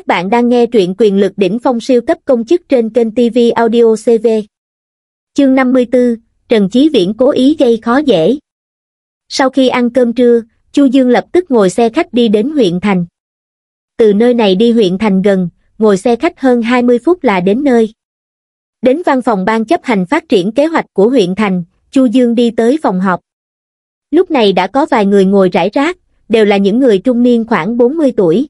Các bạn đang nghe truyện quyền lực đỉnh phong siêu cấp công chức trên kênh TV Audio CV. Chương 54, Trần Chí Viễn cố ý gây khó dễ. Sau khi ăn cơm trưa, Chu Dương lập tức ngồi xe khách đi đến huyện thành. Từ nơi này đi huyện thành gần, ngồi xe khách hơn 20 phút là đến nơi. Đến văn phòng ban chấp hành phát triển kế hoạch của huyện thành, Chu Dương đi tới phòng họp. Lúc này đã có vài người ngồi rải rác, đều là những người trung niên khoảng 40 tuổi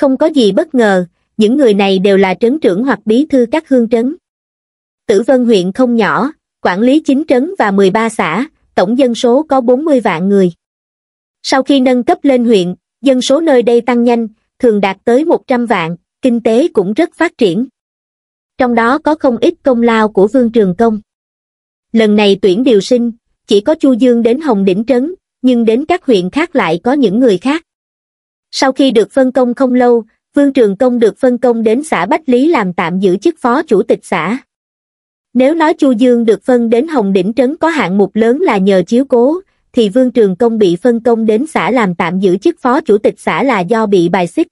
không có gì bất ngờ những người này đều là trấn trưởng hoặc bí thư các hương trấn tử vân huyện không nhỏ quản lý chín trấn và mười ba xã tổng dân số có bốn mươi vạn người sau khi nâng cấp lên huyện dân số nơi đây tăng nhanh thường đạt tới một trăm vạn kinh tế cũng rất phát triển trong đó có không ít công lao của vương trường công lần này tuyển điều sinh chỉ có chu dương đến hồng đỉnh trấn nhưng đến các huyện khác lại có những người khác sau khi được phân công không lâu vương trường công được phân công đến xã bách lý làm tạm giữ chức phó chủ tịch xã nếu nói chu dương được phân đến hồng đỉnh trấn có hạng mục lớn là nhờ chiếu cố thì vương trường công bị phân công đến xã làm tạm giữ chức phó chủ tịch xã là do bị bài xích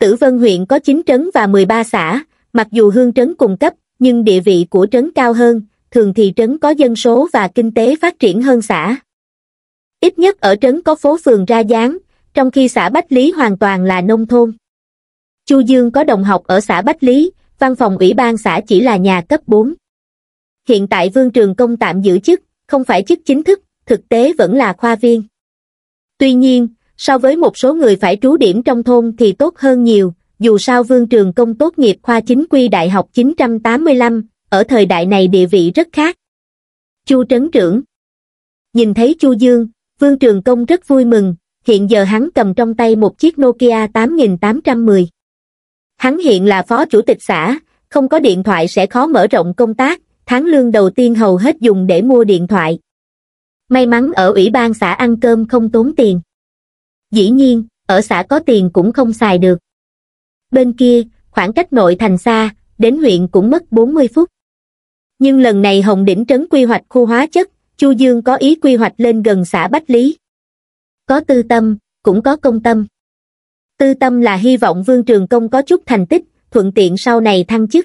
tử vân huyện có 9 trấn và 13 xã mặc dù hương trấn cùng cấp nhưng địa vị của trấn cao hơn thường thì trấn có dân số và kinh tế phát triển hơn xã ít nhất ở trấn có phố phường ra dáng trong khi xã Bách Lý hoàn toàn là nông thôn. Chu Dương có đồng học ở xã Bách Lý, văn phòng ủy ban xã chỉ là nhà cấp 4. Hiện tại Vương Trường Công tạm giữ chức, không phải chức chính thức, thực tế vẫn là khoa viên. Tuy nhiên, so với một số người phải trú điểm trong thôn thì tốt hơn nhiều, dù sao Vương Trường Công tốt nghiệp khoa chính quy Đại học 985, ở thời đại này địa vị rất khác. Chu Trấn Trưởng Nhìn thấy Chu Dương, Vương Trường Công rất vui mừng, hiện giờ hắn cầm trong tay một chiếc Nokia 8810. Hắn hiện là phó chủ tịch xã, không có điện thoại sẽ khó mở rộng công tác, tháng lương đầu tiên hầu hết dùng để mua điện thoại. May mắn ở ủy ban xã ăn cơm không tốn tiền. Dĩ nhiên, ở xã có tiền cũng không xài được. Bên kia, khoảng cách nội thành xa, đến huyện cũng mất 40 phút. Nhưng lần này Hồng Đỉnh Trấn quy hoạch khu hóa chất, Chu Dương có ý quy hoạch lên gần xã Bách Lý có tư tâm, cũng có công tâm. Tư tâm là hy vọng Vương Trường Công có chút thành tích, thuận tiện sau này thăng chức.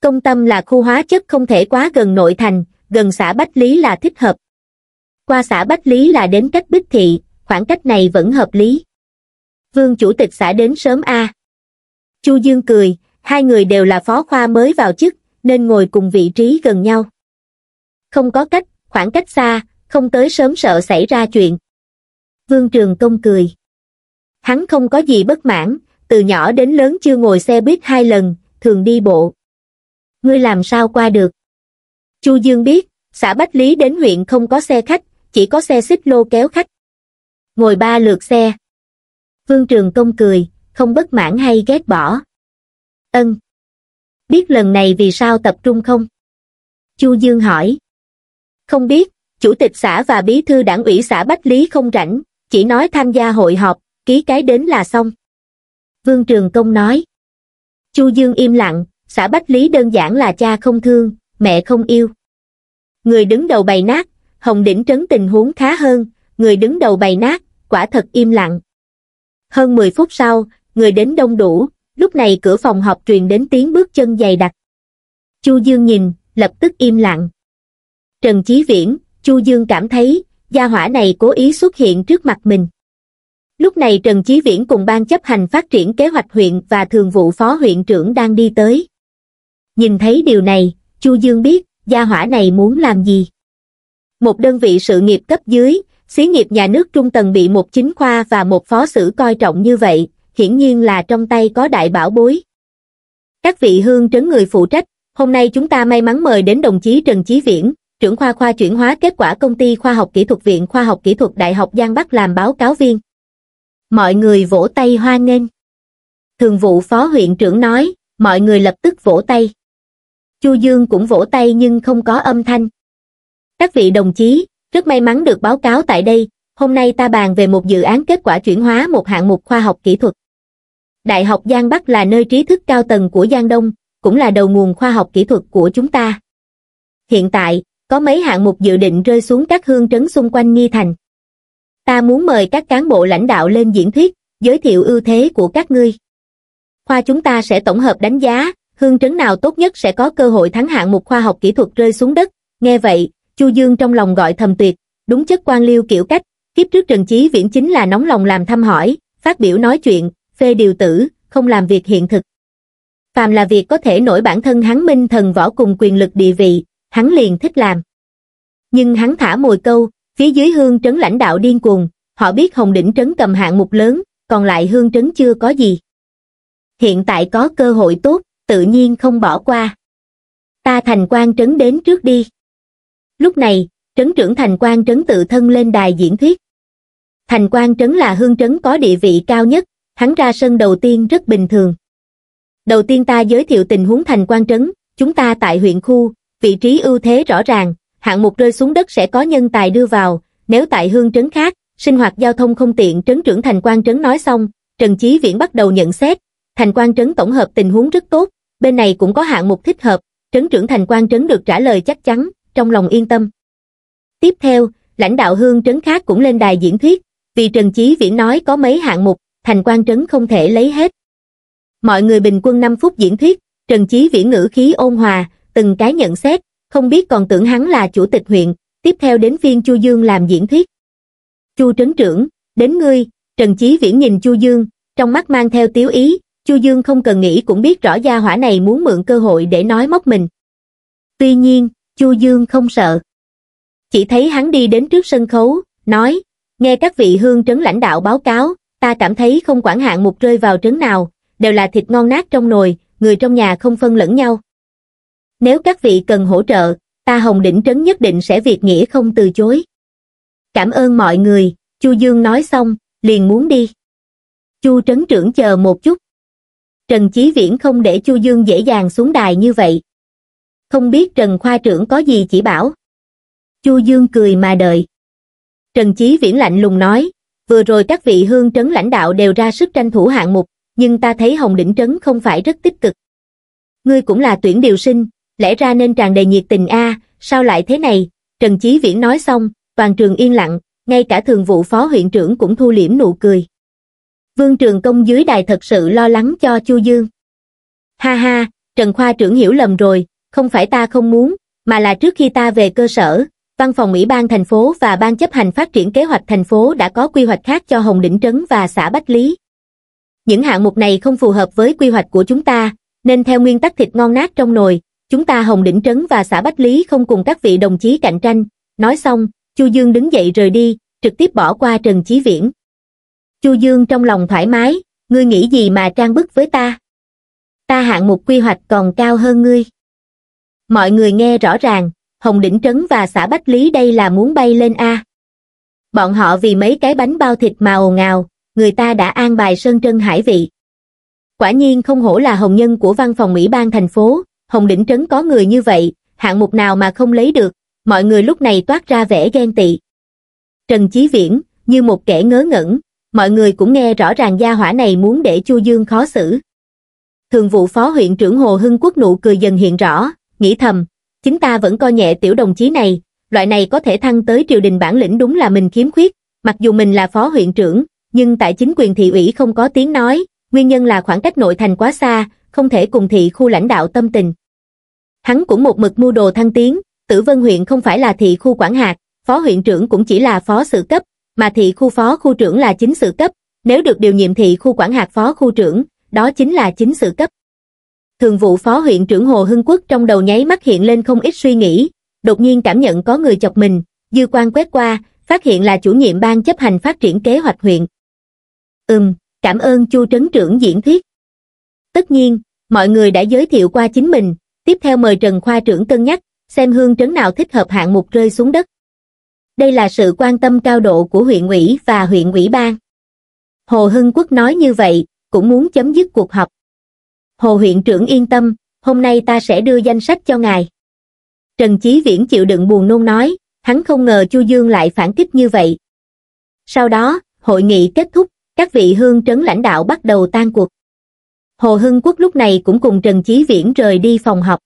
Công tâm là khu hóa chất không thể quá gần nội thành, gần xã Bách Lý là thích hợp. Qua xã Bách Lý là đến cách Bích Thị, khoảng cách này vẫn hợp lý. Vương Chủ tịch xã đến sớm A. Chu Dương cười, hai người đều là phó khoa mới vào chức, nên ngồi cùng vị trí gần nhau. Không có cách, khoảng cách xa, không tới sớm sợ xảy ra chuyện. Vương Trường Công cười. Hắn không có gì bất mãn, từ nhỏ đến lớn chưa ngồi xe buýt hai lần, thường đi bộ. Ngươi làm sao qua được? Chu Dương biết, xã Bách Lý đến huyện không có xe khách, chỉ có xe xích lô kéo khách. Ngồi ba lượt xe. Vương Trường Công cười, không bất mãn hay ghét bỏ. Ân. Biết lần này vì sao tập trung không? Chu Dương hỏi. Không biết, chủ tịch xã và bí thư đảng ủy xã Bách Lý không rảnh, chỉ nói tham gia hội họp, ký cái đến là xong. Vương Trường Công nói. Chu Dương im lặng, xã Bách Lý đơn giản là cha không thương, mẹ không yêu. Người đứng đầu bày nát, Hồng Đỉnh trấn tình huống khá hơn, người đứng đầu bày nát, quả thật im lặng. Hơn 10 phút sau, người đến đông đủ, lúc này cửa phòng họp truyền đến tiếng bước chân dày đặc. Chu Dương nhìn, lập tức im lặng. Trần Chí Viễn, Chu Dương cảm thấy, gia hỏa này cố ý xuất hiện trước mặt mình lúc này trần chí viễn cùng ban chấp hành phát triển kế hoạch huyện và thường vụ phó huyện trưởng đang đi tới nhìn thấy điều này chu dương biết gia hỏa này muốn làm gì một đơn vị sự nghiệp cấp dưới xí nghiệp nhà nước trung tầng bị một chính khoa và một phó sử coi trọng như vậy hiển nhiên là trong tay có đại bảo bối các vị hương trấn người phụ trách hôm nay chúng ta may mắn mời đến đồng chí trần chí viễn trưởng khoa khoa chuyển hóa kết quả công ty khoa học kỹ thuật viện khoa học kỹ thuật Đại học Giang Bắc làm báo cáo viên. Mọi người vỗ tay hoan nghênh. Thường vụ phó huyện trưởng nói, mọi người lập tức vỗ tay. Chu Dương cũng vỗ tay nhưng không có âm thanh. Các vị đồng chí, rất may mắn được báo cáo tại đây, hôm nay ta bàn về một dự án kết quả chuyển hóa một hạng mục khoa học kỹ thuật. Đại học Giang Bắc là nơi trí thức cao tầng của Giang Đông, cũng là đầu nguồn khoa học kỹ thuật của chúng ta. Hiện tại, có mấy hạng mục dự định rơi xuống các hương trấn xung quanh Nghi Thành. Ta muốn mời các cán bộ lãnh đạo lên diễn thuyết, giới thiệu ưu thế của các ngươi. Khoa chúng ta sẽ tổng hợp đánh giá, hương trấn nào tốt nhất sẽ có cơ hội thắng hạng mục khoa học kỹ thuật rơi xuống đất. Nghe vậy, Chu Dương trong lòng gọi thầm tuyệt, đúng chất quan liêu kiểu cách, kiếp trước Trần Chí Viễn chính là nóng lòng làm thăm hỏi, phát biểu nói chuyện, phê điều tử, không làm việc hiện thực. Phàm là việc có thể nổi bản thân hắn minh thần võ cùng quyền lực địa vị, hắn liền thích làm. Nhưng hắn thả mồi câu, phía dưới hương trấn lãnh đạo điên cuồng, họ biết Hồng Đỉnh Trấn cầm hạng mục lớn, còn lại hương trấn chưa có gì. Hiện tại có cơ hội tốt, tự nhiên không bỏ qua. Ta thành quan trấn đến trước đi. Lúc này, trấn trưởng thành quan trấn tự thân lên đài diễn thuyết. Thành quan trấn là hương trấn có địa vị cao nhất, hắn ra sân đầu tiên rất bình thường. Đầu tiên ta giới thiệu tình huống thành quan trấn, chúng ta tại huyện khu, vị trí ưu thế rõ ràng, hạng mục rơi xuống đất sẽ có nhân tài đưa vào, nếu tại hương trấn khác, sinh hoạt giao thông không tiện trấn trưởng thành quan trấn nói xong, Trần Chí Viễn bắt đầu nhận xét, thành quan trấn tổng hợp tình huống rất tốt, bên này cũng có hạng mục thích hợp, trấn trưởng thành quan trấn được trả lời chắc chắn, trong lòng yên tâm. Tiếp theo, lãnh đạo hương trấn khác cũng lên đài diễn thuyết, vì Trần Chí Viễn nói có mấy hạng mục, thành quan trấn không thể lấy hết. Mọi người bình quân 5 phút diễn thuyết, Trần Chí Viễn ngữ khí ôn hòa, từng cái nhận xét, không biết còn tưởng hắn là chủ tịch huyện, tiếp theo đến phiên Chu Dương làm diễn thuyết. Chu trấn trưởng, đến ngươi, Trần Chí Viễn nhìn Chu Dương, trong mắt mang theo tiếu ý, Chu Dương không cần nghĩ cũng biết rõ gia hỏa này muốn mượn cơ hội để nói móc mình. Tuy nhiên, Chu Dương không sợ. Chỉ thấy hắn đi đến trước sân khấu, nói, nghe các vị hương trấn lãnh đạo báo cáo, ta cảm thấy không quản hạn một rơi vào trấn nào, đều là thịt ngon nát trong nồi, người trong nhà không phân lẫn nhau. Nếu các vị cần hỗ trợ, ta Hồng Đỉnh Trấn nhất định sẽ việc nghĩa không từ chối. Cảm ơn mọi người, Chu Dương nói xong, liền muốn đi. Chu Trấn Trưởng chờ một chút. Trần Chí Viễn không để Chu Dương dễ dàng xuống đài như vậy. Không biết Trần Khoa Trưởng có gì chỉ bảo. Chu Dương cười mà đợi. Trần Chí Viễn lạnh lùng nói, vừa rồi các vị hương trấn lãnh đạo đều ra sức tranh thủ hạng mục, nhưng ta thấy Hồng Đỉnh Trấn không phải rất tích cực. Ngươi cũng là tuyển điều sinh, lẽ ra nên tràn đầy nhiệt tình a, sao lại thế này? Trần Chí Viễn nói xong, toàn trường yên lặng, ngay cả thường vụ phó huyện trưởng cũng thu liễm nụ cười. Vương Trường Công dưới đài thật sự lo lắng cho Chu Dương. Ha ha, Trần Khoa trưởng hiểu lầm rồi, không phải ta không muốn, mà là trước khi ta về cơ sở, Văn phòng Ủy ban thành phố và Ban chấp hành phát triển kế hoạch thành phố đã có quy hoạch khác cho Hồng Đỉnh Trấn và xã Bách Lý. Những hạng mục này không phù hợp với quy hoạch của chúng ta, nên theo nguyên tắc thịt ngon nát trong nồi, chúng ta Hồng Đỉnh Trấn và xã Bách Lý không cùng các vị đồng chí cạnh tranh. Nói xong, Chu Dương đứng dậy rời đi, trực tiếp bỏ qua Trần Chí Viễn. Chu Dương trong lòng thoải mái, ngươi nghĩ gì mà trang bức với ta? Ta hạng mục quy hoạch còn cao hơn ngươi. Mọi người nghe rõ ràng, Hồng Đỉnh Trấn và xã Bách Lý đây là muốn bay lên A. Bọn họ vì mấy cái bánh bao thịt mà ồn ào, người ta đã an bài sơn trân hải vị. Quả nhiên không hổ là hồng nhân của văn phòng Mỹ ban thành phố, Hồng Đỉnh Trấn có người như vậy, hạng mục nào mà không lấy được, mọi người lúc này toát ra vẻ ghen tị. Trần Chí Viễn, như một kẻ ngớ ngẩn, mọi người cũng nghe rõ ràng gia hỏa này muốn để Chu Dương khó xử. Thường vụ phó huyện trưởng Hồ Hưng Quốc nụ cười dần hiện rõ, nghĩ thầm, chính ta vẫn coi nhẹ tiểu đồng chí này, loại này có thể thăng tới triều đình bản lĩnh đúng là mình khiếm khuyết, mặc dù mình là phó huyện trưởng, nhưng tại chính quyền thị ủy không có tiếng nói, nguyên nhân là khoảng cách nội thành quá xa, không thể cùng thị khu lãnh đạo tâm tình hắn cũng một mực mua đồ thăng tiến, tử vân huyện không phải là thị khu quản hạt, phó huyện trưởng cũng chỉ là phó sự cấp, mà thị khu phó khu trưởng là chính sự cấp, nếu được điều nhiệm thị khu quản hạt phó khu trưởng, đó chính là chính sự cấp. Thường vụ phó huyện trưởng Hồ Hưng Quốc trong đầu nháy mắt hiện lên không ít suy nghĩ, đột nhiên cảm nhận có người chọc mình, dư quan quét qua, phát hiện là chủ nhiệm ban chấp hành phát triển kế hoạch huyện. Ừm, cảm ơn Chu Trấn Trưởng diễn thuyết. Tất nhiên, mọi người đã giới thiệu qua chính mình, tiếp theo mời Trần Khoa trưởng cân nhắc, xem hương trấn nào thích hợp hạng mục rơi xuống đất. Đây là sự quan tâm cao độ của huyện ủy và huyện ủy ban. Hồ Hưng Quốc nói như vậy, cũng muốn chấm dứt cuộc họp. Hồ huyện trưởng yên tâm, hôm nay ta sẽ đưa danh sách cho ngài. Trần Chí Viễn chịu đựng buồn nôn nói, hắn không ngờ Chu Dương lại phản kích như vậy. Sau đó, hội nghị kết thúc, các vị hương trấn lãnh đạo bắt đầu tan cuộc. Hồ Hưng Quốc lúc này cũng cùng Trần Chí Viễn rời đi phòng học.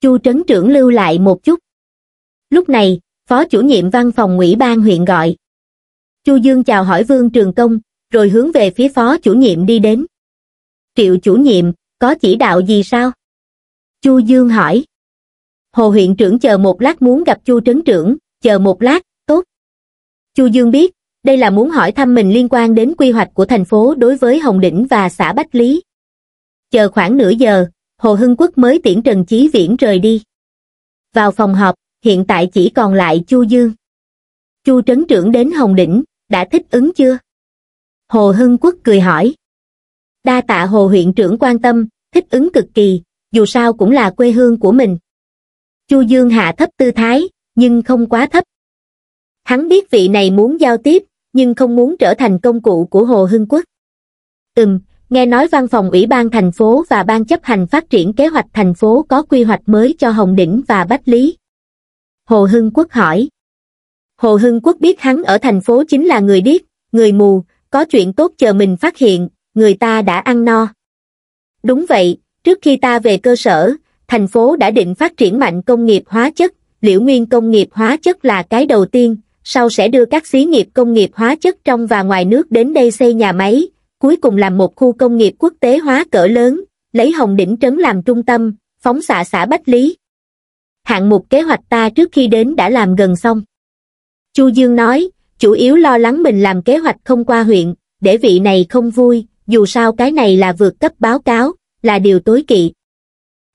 Chu Trấn Trưởng lưu lại một chút. Lúc này, Phó chủ nhiệm văn phòng ủy ban huyện gọi. Chu Dương chào hỏi Vương Trường Công, rồi hướng về phía Phó chủ nhiệm đi đến. Triệu chủ nhiệm, có chỉ đạo gì sao? Chu Dương hỏi. Hồ huyện trưởng chờ một lát muốn gặp Chu Trấn Trưởng, chờ một lát, tốt. Chu Dương biết, đây là muốn hỏi thăm mình liên quan đến quy hoạch của thành phố đối với Hồng Đỉnh và xã Bách Lý. Chờ khoảng nửa giờ, Hồ Hưng Quốc mới tiễn Trần Chí Viễn rời đi. Vào phòng họp, hiện tại chỉ còn lại Chu Dương. Chu trấn trưởng đến Hồng Đỉnh, đã thích ứng chưa? Hồ Hưng Quốc cười hỏi. Đa tạ Hồ huyện trưởng quan tâm, thích ứng cực kỳ, dù sao cũng là quê hương của mình. Chu Dương hạ thấp tư thái, nhưng không quá thấp. Hắn biết vị này muốn giao tiếp, nhưng không muốn trở thành công cụ của Hồ Hưng Quốc. Ừm, nghe nói văn phòng ủy ban thành phố và ban chấp hành phát triển kế hoạch thành phố có quy hoạch mới cho Hồng Đỉnh và Bách Lý. Hồ Hưng Quốc hỏi. Hồ Hưng Quốc biết hắn ở thành phố chính là người điếc, người mù, có chuyện tốt chờ mình phát hiện, người ta đã ăn no. Đúng vậy, trước khi ta về cơ sở, thành phố đã định phát triển mạnh công nghiệp hóa chất, liễu nguyên công nghiệp hóa chất là cái đầu tiên, sau sẽ đưa các xí nghiệp công nghiệp hóa chất trong và ngoài nước đến đây xây nhà máy, cuối cùng làm một khu công nghiệp quốc tế hóa cỡ lớn lấy hồng đỉnh trấn làm trung tâm phóng xạ xã bách lý hạng mục kế hoạch ta trước khi đến đã làm gần xong chu dương nói chủ yếu lo lắng mình làm kế hoạch không qua huyện để vị này không vui dù sao cái này là vượt cấp báo cáo là điều tối kỵ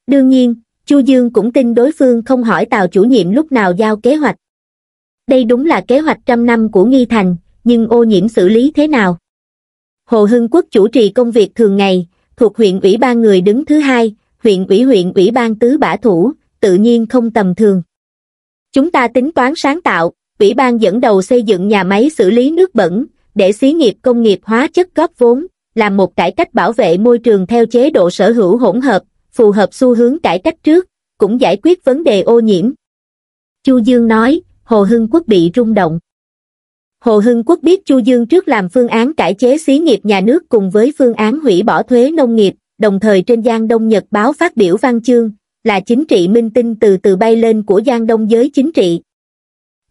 đương nhiên chu dương cũng tin đối phương không hỏi tàu chủ nhiệm lúc nào giao kế hoạch đây đúng là kế hoạch trăm năm của nghi thành nhưng ô nhiễm xử lý thế nào Hồ Hưng Quốc chủ trì công việc thường ngày, thuộc huyện ủy ban người đứng thứ hai, huyện ủy huyện ủy ban tứ bả thủ, tự nhiên không tầm thường. Chúng ta tính toán sáng tạo, ủy ban dẫn đầu xây dựng nhà máy xử lý nước bẩn, để xí nghiệp công nghiệp hóa chất góp vốn, làm một cải cách bảo vệ môi trường theo chế độ sở hữu hỗn hợp, phù hợp xu hướng cải cách trước, cũng giải quyết vấn đề ô nhiễm. Chu Dương nói, Hồ Hưng Quốc bị rung động. Hồ Hưng Quốc biết Chu Dương trước làm phương án cải chế xí nghiệp nhà nước cùng với phương án hủy bỏ thuế nông nghiệp, đồng thời trên Giang Đông Nhật báo phát biểu văn chương, là chính trị minh tinh từ từ bay lên của Giang Đông giới chính trị.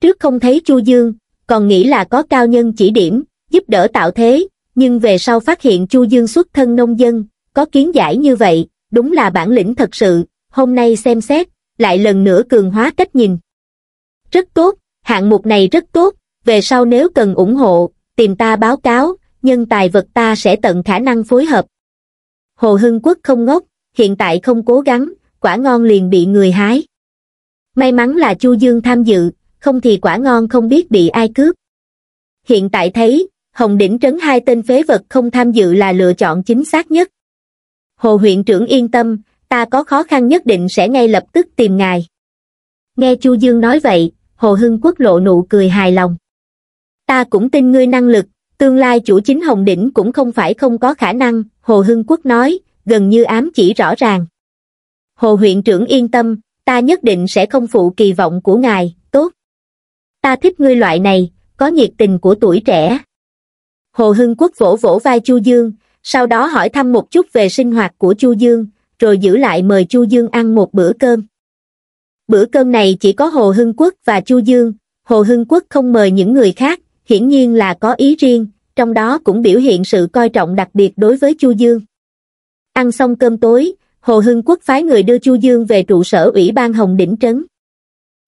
Trước không thấy Chu Dương, còn nghĩ là có cao nhân chỉ điểm, giúp đỡ tạo thế, nhưng về sau phát hiện Chu Dương xuất thân nông dân, có kiến giải như vậy, đúng là bản lĩnh thật sự, hôm nay xem xét, lại lần nữa cường hóa cách nhìn. Rất tốt, hạng mục này rất tốt, về sau nếu cần ủng hộ, tìm ta báo cáo, nhân tài vật ta sẽ tận khả năng phối hợp. Hồ Hưng Quốc không ngốc, hiện tại không cố gắng, quả ngon liền bị người hái. May mắn là Chu Dương tham dự, không thì quả ngon không biết bị ai cướp. Hiện tại thấy, Hồng Đỉnh trấn hai tên phế vật không tham dự là lựa chọn chính xác nhất. Hồ huyện trưởng yên tâm, ta có khó khăn nhất định sẽ ngay lập tức tìm ngài. Nghe Chu Dương nói vậy, Hồ Hưng Quốc lộ nụ cười hài lòng ta cũng tin ngươi năng lực tương lai chủ chính hồng đỉnh cũng không phải không có khả năng hồ hưng quốc nói gần như ám chỉ rõ ràng hồ huyện trưởng yên tâm ta nhất định sẽ không phụ kỳ vọng của ngài tốt ta thích ngươi loại này có nhiệt tình của tuổi trẻ hồ hưng quốc vỗ vỗ vai chu dương sau đó hỏi thăm một chút về sinh hoạt của chu dương rồi giữ lại mời chu dương ăn một bữa cơm bữa cơm này chỉ có hồ hưng quốc và chu dương hồ hưng quốc không mời những người khác hiển nhiên là có ý riêng trong đó cũng biểu hiện sự coi trọng đặc biệt đối với chu dương ăn xong cơm tối hồ hưng quốc phái người đưa chu dương về trụ sở ủy ban hồng đỉnh trấn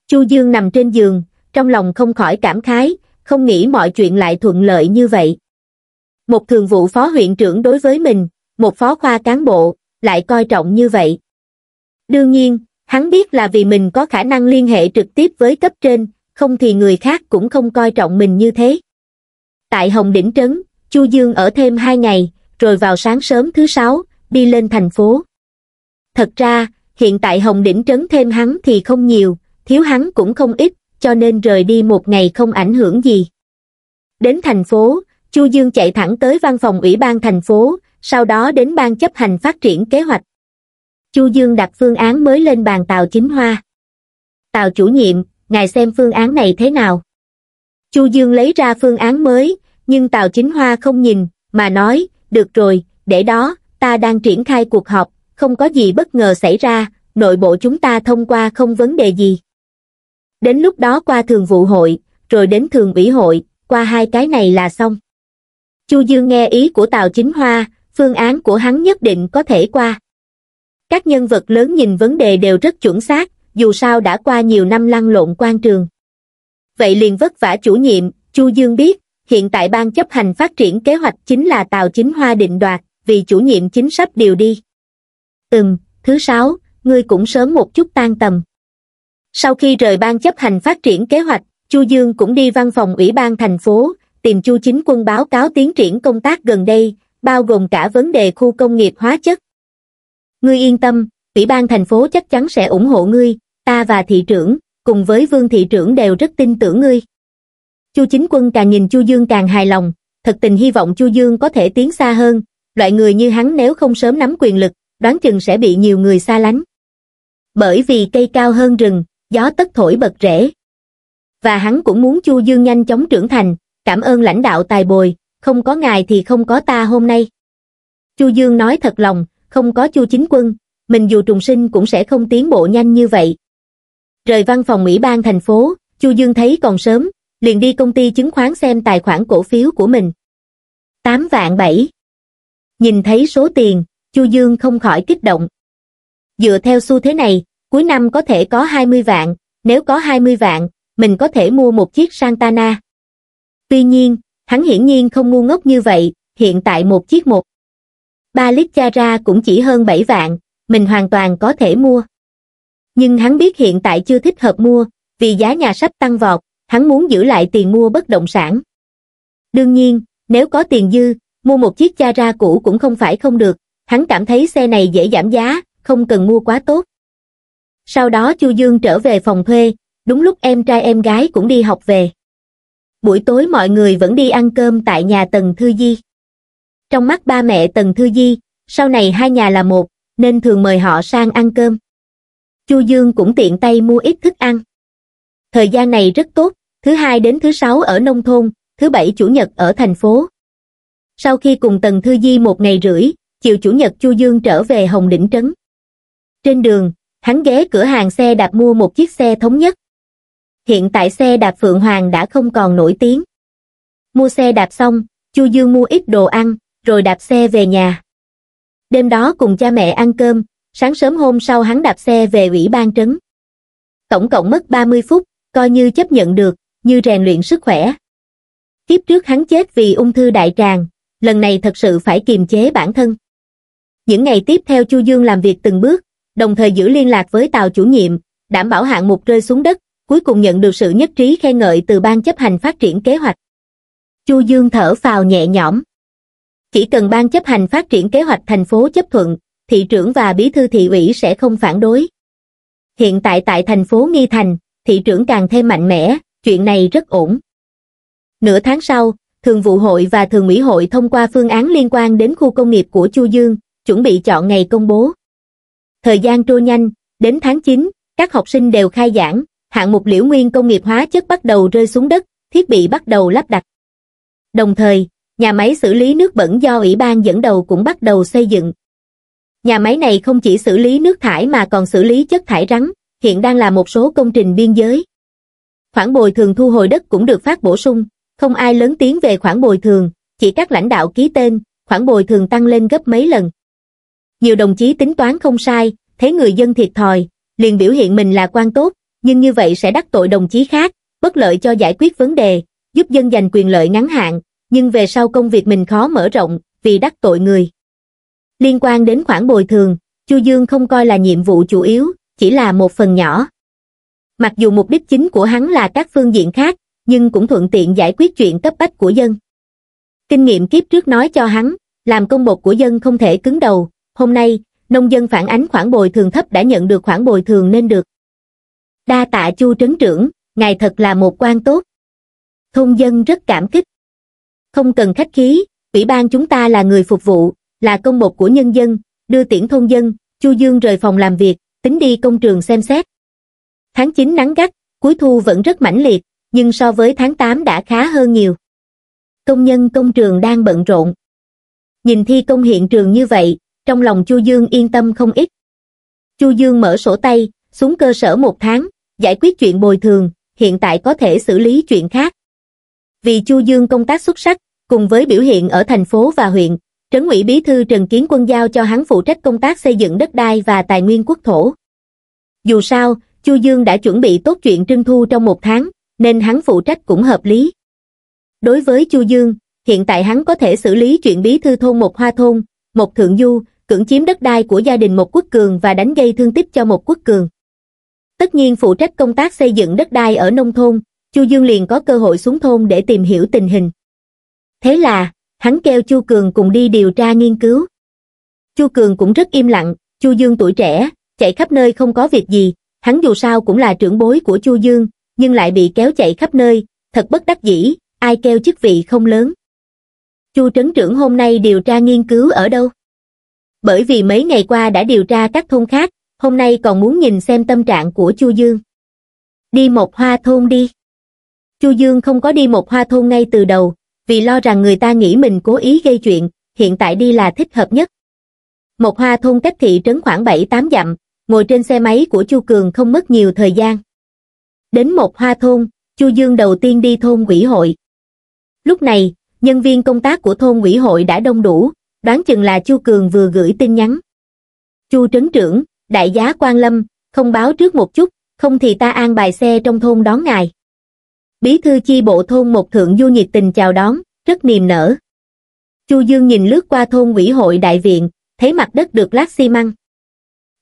chu dương nằm trên giường trong lòng không khỏi cảm khái không nghĩ mọi chuyện lại thuận lợi như vậy một thường vụ phó huyện trưởng đối với mình một phó khoa cán bộ lại coi trọng như vậy đương nhiên hắn biết là vì mình có khả năng liên hệ trực tiếp với cấp trên không thì người khác cũng không coi trọng mình như thế. Tại Hồng Đỉnh Trấn, Chu Dương ở thêm hai ngày, rồi vào sáng sớm thứ sáu, đi lên thành phố. Thật ra, hiện tại Hồng Đỉnh Trấn thêm hắn thì không nhiều, thiếu hắn cũng không ít, cho nên rời đi một ngày không ảnh hưởng gì. Đến thành phố, Chu Dương chạy thẳng tới văn phòng ủy ban thành phố, sau đó đến ban chấp hành phát triển kế hoạch. Chu Dương đặt phương án mới lên bàn tàu Chính Hoa. tàu chủ nhiệm, ngài xem phương án này thế nào. Chu Dương lấy ra phương án mới, nhưng Tào Chính Hoa không nhìn, mà nói, được rồi, để đó, ta đang triển khai cuộc họp, không có gì bất ngờ xảy ra, nội bộ chúng ta thông qua không vấn đề gì. Đến lúc đó qua thường vụ hội, rồi đến thường ủy hội, qua hai cái này là xong. Chu Dương nghe ý của Tào Chính Hoa, phương án của hắn nhất định có thể qua. Các nhân vật lớn nhìn vấn đề đều rất chuẩn xác, dù sao đã qua nhiều năm lăn lộn quan trường. Vậy liền vất vả chủ nhiệm, Chu Dương biết, hiện tại ban chấp hành phát triển kế hoạch chính là Tào Chính Hoa định đoạt, vì chủ nhiệm chính sắp điều đi. Ừm, thứ sáu, ngươi cũng sớm một chút tan tầm. Sau khi rời ban chấp hành phát triển kế hoạch, Chu Dương cũng đi văn phòng ủy ban thành phố, tìm Chu Chính Quân báo cáo tiến triển công tác gần đây, bao gồm cả vấn đề khu công nghiệp hóa chất. Ngươi yên tâm, ủy ban thành phố chắc chắn sẽ ủng hộ ngươi, ta và thị trưởng, cùng với vương thị trưởng đều rất tin tưởng ngươi. Chu Chính Quân càng nhìn Chu Dương càng hài lòng, thật tình hy vọng Chu Dương có thể tiến xa hơn, loại người như hắn nếu không sớm nắm quyền lực, đoán chừng sẽ bị nhiều người xa lánh. Bởi vì cây cao hơn rừng, gió tất thổi bật rễ. Và hắn cũng muốn Chu Dương nhanh chóng trưởng thành, cảm ơn lãnh đạo tài bồi, không có ngài thì không có ta hôm nay. Chu Dương nói thật lòng, không có Chu Chính Quân, mình dù trùng sinh cũng sẽ không tiến bộ nhanh như vậy, Rời văn phòng ủy ban thành phố, Chu Dương thấy còn sớm, liền đi công ty chứng khoán xem tài khoản cổ phiếu của mình. 8 vạn 7 Nhìn thấy số tiền, Chu Dương không khỏi kích động. Dựa theo xu thế này, cuối năm có thể có 20 vạn, nếu có 20 vạn, mình có thể mua một chiếc Santana. Tuy nhiên, hắn hiển nhiên không ngu ngốc như vậy, hiện tại một chiếc một. ba lít cha ra cũng chỉ hơn 7 vạn, mình hoàn toàn có thể mua nhưng hắn biết hiện tại chưa thích hợp mua, vì giá nhà sắp tăng vọt, hắn muốn giữ lại tiền mua bất động sản. Đương nhiên, nếu có tiền dư, mua một chiếc cha ra cũ cũng không phải không được, hắn cảm thấy xe này dễ giảm giá, không cần mua quá tốt. Sau đó Chu Dương trở về phòng thuê, đúng lúc em trai em gái cũng đi học về. Buổi tối mọi người vẫn đi ăn cơm tại nhà Tần Thư Di. Trong mắt ba mẹ Tần Thư Di, sau này hai nhà là một, nên thường mời họ sang ăn cơm chu dương cũng tiện tay mua ít thức ăn thời gian này rất tốt thứ hai đến thứ sáu ở nông thôn thứ bảy chủ nhật ở thành phố sau khi cùng tần thư di một ngày rưỡi chiều chủ nhật chu dương trở về hồng đỉnh trấn trên đường hắn ghé cửa hàng xe đạp mua một chiếc xe thống nhất hiện tại xe đạp phượng hoàng đã không còn nổi tiếng mua xe đạp xong chu dương mua ít đồ ăn rồi đạp xe về nhà đêm đó cùng cha mẹ ăn cơm sáng sớm hôm sau hắn đạp xe về ủy ban trấn. Tổng cộng mất 30 phút, coi như chấp nhận được, như rèn luyện sức khỏe. Kiếp trước hắn chết vì ung thư đại tràng, lần này thật sự phải kiềm chế bản thân. Những ngày tiếp theo Chu Dương làm việc từng bước, đồng thời giữ liên lạc với tàu chủ nhiệm, đảm bảo hạng mục rơi xuống đất, cuối cùng nhận được sự nhất trí khen ngợi từ ban chấp hành phát triển kế hoạch. Chu Dương thở phào nhẹ nhõm. Chỉ cần ban chấp hành phát triển kế hoạch thành phố chấp thuận, thị trưởng và bí thư thị ủy sẽ không phản đối. Hiện tại tại thành phố Nghi Thành, thị trưởng càng thêm mạnh mẽ, chuyện này rất ổn. Nửa tháng sau, Thường vụ hội và Thường ủy hội thông qua phương án liên quan đến khu công nghiệp của Chu Dương, chuẩn bị chọn ngày công bố. Thời gian trôi nhanh, đến tháng 9, các học sinh đều khai giảng, hạng mục liễu nguyên công nghiệp hóa chất bắt đầu rơi xuống đất, thiết bị bắt đầu lắp đặt. Đồng thời, nhà máy xử lý nước bẩn do Ủy ban dẫn đầu cũng bắt đầu xây dựng, Nhà máy này không chỉ xử lý nước thải mà còn xử lý chất thải rắn, hiện đang là một số công trình biên giới. Khoản bồi thường thu hồi đất cũng được phát bổ sung, không ai lớn tiếng về khoản bồi thường, chỉ các lãnh đạo ký tên, khoản bồi thường tăng lên gấp mấy lần. Nhiều đồng chí tính toán không sai, thấy người dân thiệt thòi, liền biểu hiện mình là quan tốt, nhưng như vậy sẽ đắc tội đồng chí khác, bất lợi cho giải quyết vấn đề, giúp dân giành quyền lợi ngắn hạn, nhưng về sau công việc mình khó mở rộng, vì đắc tội người. Liên quan đến khoản bồi thường, Chu Dương không coi là nhiệm vụ chủ yếu, chỉ là một phần nhỏ. Mặc dù mục đích chính của hắn là các phương diện khác, nhưng cũng thuận tiện giải quyết chuyện cấp bách của dân. Kinh nghiệm kiếp trước nói cho hắn, làm công bột của dân không thể cứng đầu, hôm nay, nông dân phản ánh khoản bồi thường thấp đã nhận được khoản bồi thường nên được. Đa tạ Chu trấn trưởng, ngài thật là một quan tốt. Thôn dân rất cảm kích. Không cần khách khí, ủy ban chúng ta là người phục vụ, là công một của nhân dân, đưa tiễn thôn dân, Chu Dương rời phòng làm việc, tính đi công trường xem xét. Tháng 9 nắng gắt, cuối thu vẫn rất mãnh liệt, nhưng so với tháng 8 đã khá hơn nhiều. Công nhân công trường đang bận rộn. Nhìn thi công hiện trường như vậy, trong lòng Chu Dương yên tâm không ít. Chu Dương mở sổ tay, xuống cơ sở một tháng, giải quyết chuyện bồi thường, hiện tại có thể xử lý chuyện khác. Vì Chu Dương công tác xuất sắc, cùng với biểu hiện ở thành phố và huyện, trấn ủy bí thư Trần Kiến Quân giao cho hắn phụ trách công tác xây dựng đất đai và tài nguyên quốc thổ. Dù sao, Chu Dương đã chuẩn bị tốt chuyện trưng thu trong một tháng, nên hắn phụ trách cũng hợp lý. Đối với Chu Dương, hiện tại hắn có thể xử lý chuyện bí thư thôn một hoa thôn, một thượng du, cưỡng chiếm đất đai của gia đình một quốc cường và đánh gây thương tích cho một quốc cường. Tất nhiên phụ trách công tác xây dựng đất đai ở nông thôn, Chu Dương liền có cơ hội xuống thôn để tìm hiểu tình hình. Thế là, hắn kêu chu cường cùng đi điều tra nghiên cứu chu cường cũng rất im lặng chu dương tuổi trẻ chạy khắp nơi không có việc gì hắn dù sao cũng là trưởng bối của chu dương nhưng lại bị kéo chạy khắp nơi thật bất đắc dĩ ai kêu chức vị không lớn chu trấn trưởng hôm nay điều tra nghiên cứu ở đâu bởi vì mấy ngày qua đã điều tra các thôn khác hôm nay còn muốn nhìn xem tâm trạng của chu dương đi một hoa thôn đi chu dương không có đi một hoa thôn ngay từ đầu vì lo rằng người ta nghĩ mình cố ý gây chuyện, hiện tại đi là thích hợp nhất. Một hoa thôn cách thị trấn khoảng 7-8 dặm, ngồi trên xe máy của Chu Cường không mất nhiều thời gian. Đến một hoa thôn, Chu Dương đầu tiên đi thôn quỷ hội. Lúc này, nhân viên công tác của thôn quỷ hội đã đông đủ, đoán chừng là Chu Cường vừa gửi tin nhắn. Chu trấn trưởng, đại giá quan lâm, không báo trước một chút, không thì ta an bài xe trong thôn đón ngài bí thư chi bộ thôn một thượng du nhiệt tình chào đón, rất niềm nở. Chu Dương nhìn lướt qua thôn ủy hội đại viện, thấy mặt đất được lát xi măng.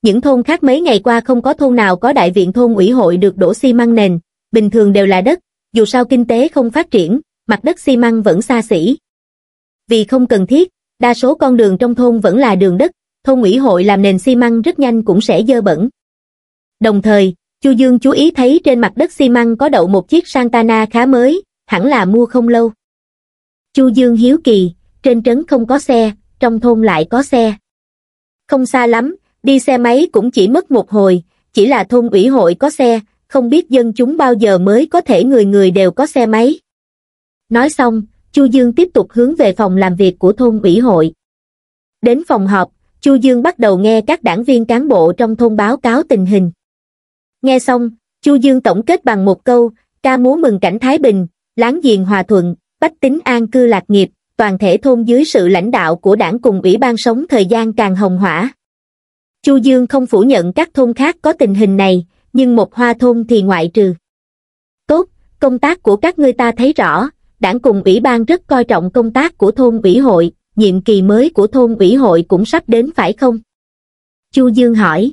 Những thôn khác mấy ngày qua không có thôn nào có đại viện thôn ủy hội được đổ xi măng nền, bình thường đều là đất, dù sao kinh tế không phát triển, mặt đất xi măng vẫn xa xỉ. Vì không cần thiết, đa số con đường trong thôn vẫn là đường đất, thôn ủy hội làm nền xi măng rất nhanh cũng sẽ dơ bẩn. Đồng thời, Chu Dương chú ý thấy trên mặt đất xi măng có đậu một chiếc Santana khá mới, hẳn là mua không lâu. Chu Dương hiếu kỳ, trên trấn không có xe, trong thôn lại có xe. Không xa lắm, đi xe máy cũng chỉ mất một hồi, chỉ là thôn ủy hội có xe, không biết dân chúng bao giờ mới có thể người người đều có xe máy. Nói xong, Chu Dương tiếp tục hướng về phòng làm việc của thôn ủy hội. Đến phòng họp, Chu Dương bắt đầu nghe các đảng viên cán bộ trong thôn báo cáo tình hình. Nghe xong, Chu Dương tổng kết bằng một câu, ca múa mừng cảnh Thái Bình, láng giềng hòa thuận, bách tính an cư lạc nghiệp, toàn thể thôn dưới sự lãnh đạo của đảng cùng ủy ban sống thời gian càng hồng hỏa. Chu Dương không phủ nhận các thôn khác có tình hình này, nhưng một hoa thôn thì ngoại trừ. Tốt, công tác của các ngươi ta thấy rõ, đảng cùng ủy ban rất coi trọng công tác của thôn ủy hội, nhiệm kỳ mới của thôn ủy hội cũng sắp đến phải không? Chu Dương hỏi.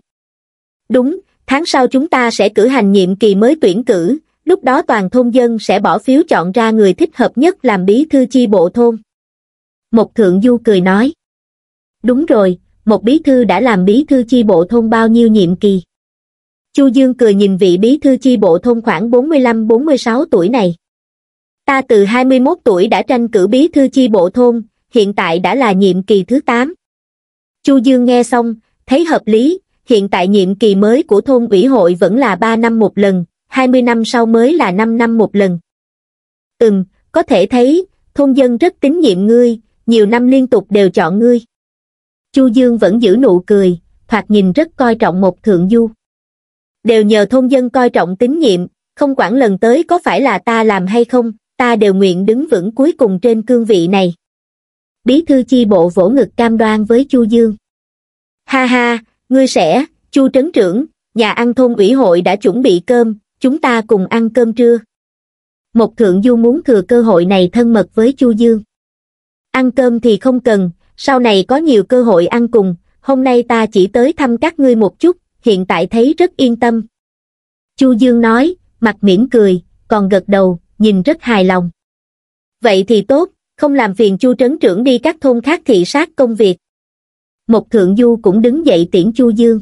Đúng, tháng sau chúng ta sẽ cử hành nhiệm kỳ mới tuyển cử lúc đó toàn thôn dân sẽ bỏ phiếu chọn ra người thích hợp nhất làm bí thư chi bộ thôn một thượng du cười nói đúng rồi một bí thư đã làm bí thư chi bộ thôn bao nhiêu nhiệm kỳ chu dương cười nhìn vị bí thư chi bộ thôn khoảng 45-46 tuổi này ta từ 21 tuổi đã tranh cử bí thư chi bộ thôn hiện tại đã là nhiệm kỳ thứ 8. chu dương nghe xong thấy hợp lý hiện tại nhiệm kỳ mới của thôn ủy hội vẫn là 3 năm một lần, 20 năm sau mới là 5 năm một lần. Ừm, có thể thấy, thôn dân rất tín nhiệm ngươi, nhiều năm liên tục đều chọn ngươi. Chu Dương vẫn giữ nụ cười, thoạt nhìn rất coi trọng một thượng du. Đều nhờ thôn dân coi trọng tín nhiệm, không quản lần tới có phải là ta làm hay không, ta đều nguyện đứng vững cuối cùng trên cương vị này. Bí thư chi bộ vỗ ngực cam đoan với Chu Dương. Ha ha, ngươi sẽ chu trấn trưởng nhà ăn thôn ủy hội đã chuẩn bị cơm chúng ta cùng ăn cơm trưa một thượng du muốn thừa cơ hội này thân mật với chu dương ăn cơm thì không cần sau này có nhiều cơ hội ăn cùng hôm nay ta chỉ tới thăm các ngươi một chút hiện tại thấy rất yên tâm chu dương nói mặt mỉm cười còn gật đầu nhìn rất hài lòng vậy thì tốt không làm phiền chu trấn trưởng đi các thôn khác thị sát công việc một thượng du cũng đứng dậy tiễn chu dương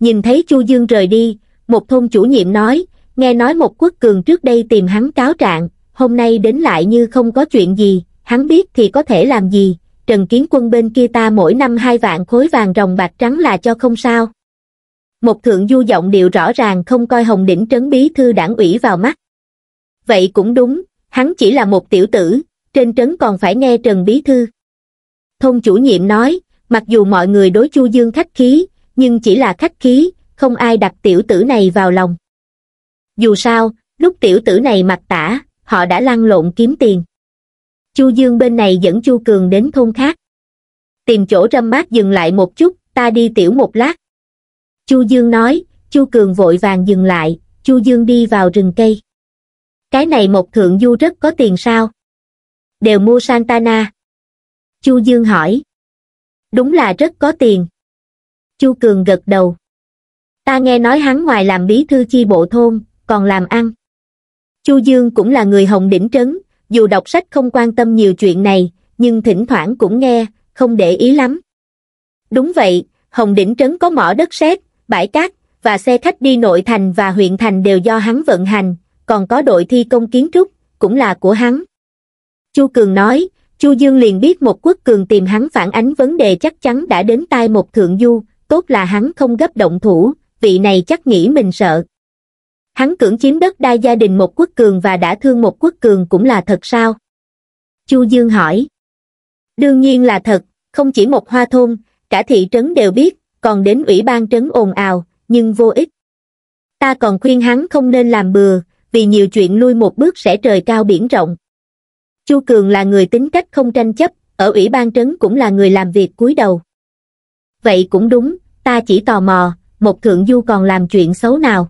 nhìn thấy chu dương rời đi một thôn chủ nhiệm nói nghe nói một quốc cường trước đây tìm hắn cáo trạng hôm nay đến lại như không có chuyện gì hắn biết thì có thể làm gì trần kiến quân bên kia ta mỗi năm hai vạn khối vàng rồng bạc trắng là cho không sao một thượng du giọng điệu rõ ràng không coi hồng đỉnh trấn bí thư đảng ủy vào mắt vậy cũng đúng hắn chỉ là một tiểu tử trên trấn còn phải nghe trần bí thư thôn chủ nhiệm nói mặc dù mọi người đối chu dương khách khí nhưng chỉ là khách khí không ai đặt tiểu tử này vào lòng dù sao lúc tiểu tử này mặc tả họ đã lăn lộn kiếm tiền chu dương bên này dẫn chu cường đến thôn khác tìm chỗ râm mát dừng lại một chút ta đi tiểu một lát chu dương nói chu cường vội vàng dừng lại chu dương đi vào rừng cây cái này một thượng du rất có tiền sao đều mua santana chu dương hỏi đúng là rất có tiền chu cường gật đầu ta nghe nói hắn ngoài làm bí thư chi bộ thôn còn làm ăn chu dương cũng là người hồng đỉnh trấn dù đọc sách không quan tâm nhiều chuyện này nhưng thỉnh thoảng cũng nghe không để ý lắm đúng vậy hồng đỉnh trấn có mỏ đất sét bãi cát và xe khách đi nội thành và huyện thành đều do hắn vận hành còn có đội thi công kiến trúc cũng là của hắn chu cường nói Chu Dương liền biết một quốc cường tìm hắn phản ánh vấn đề chắc chắn đã đến tai một thượng du, tốt là hắn không gấp động thủ, vị này chắc nghĩ mình sợ. Hắn cưỡng chiếm đất đai gia đình một quốc cường và đã thương một quốc cường cũng là thật sao? Chu Dương hỏi. Đương nhiên là thật, không chỉ một hoa thôn, cả thị trấn đều biết, còn đến ủy ban trấn ồn ào, nhưng vô ích. Ta còn khuyên hắn không nên làm bừa, vì nhiều chuyện lui một bước sẽ trời cao biển rộng chu cường là người tính cách không tranh chấp ở ủy ban trấn cũng là người làm việc cúi đầu vậy cũng đúng ta chỉ tò mò một thượng du còn làm chuyện xấu nào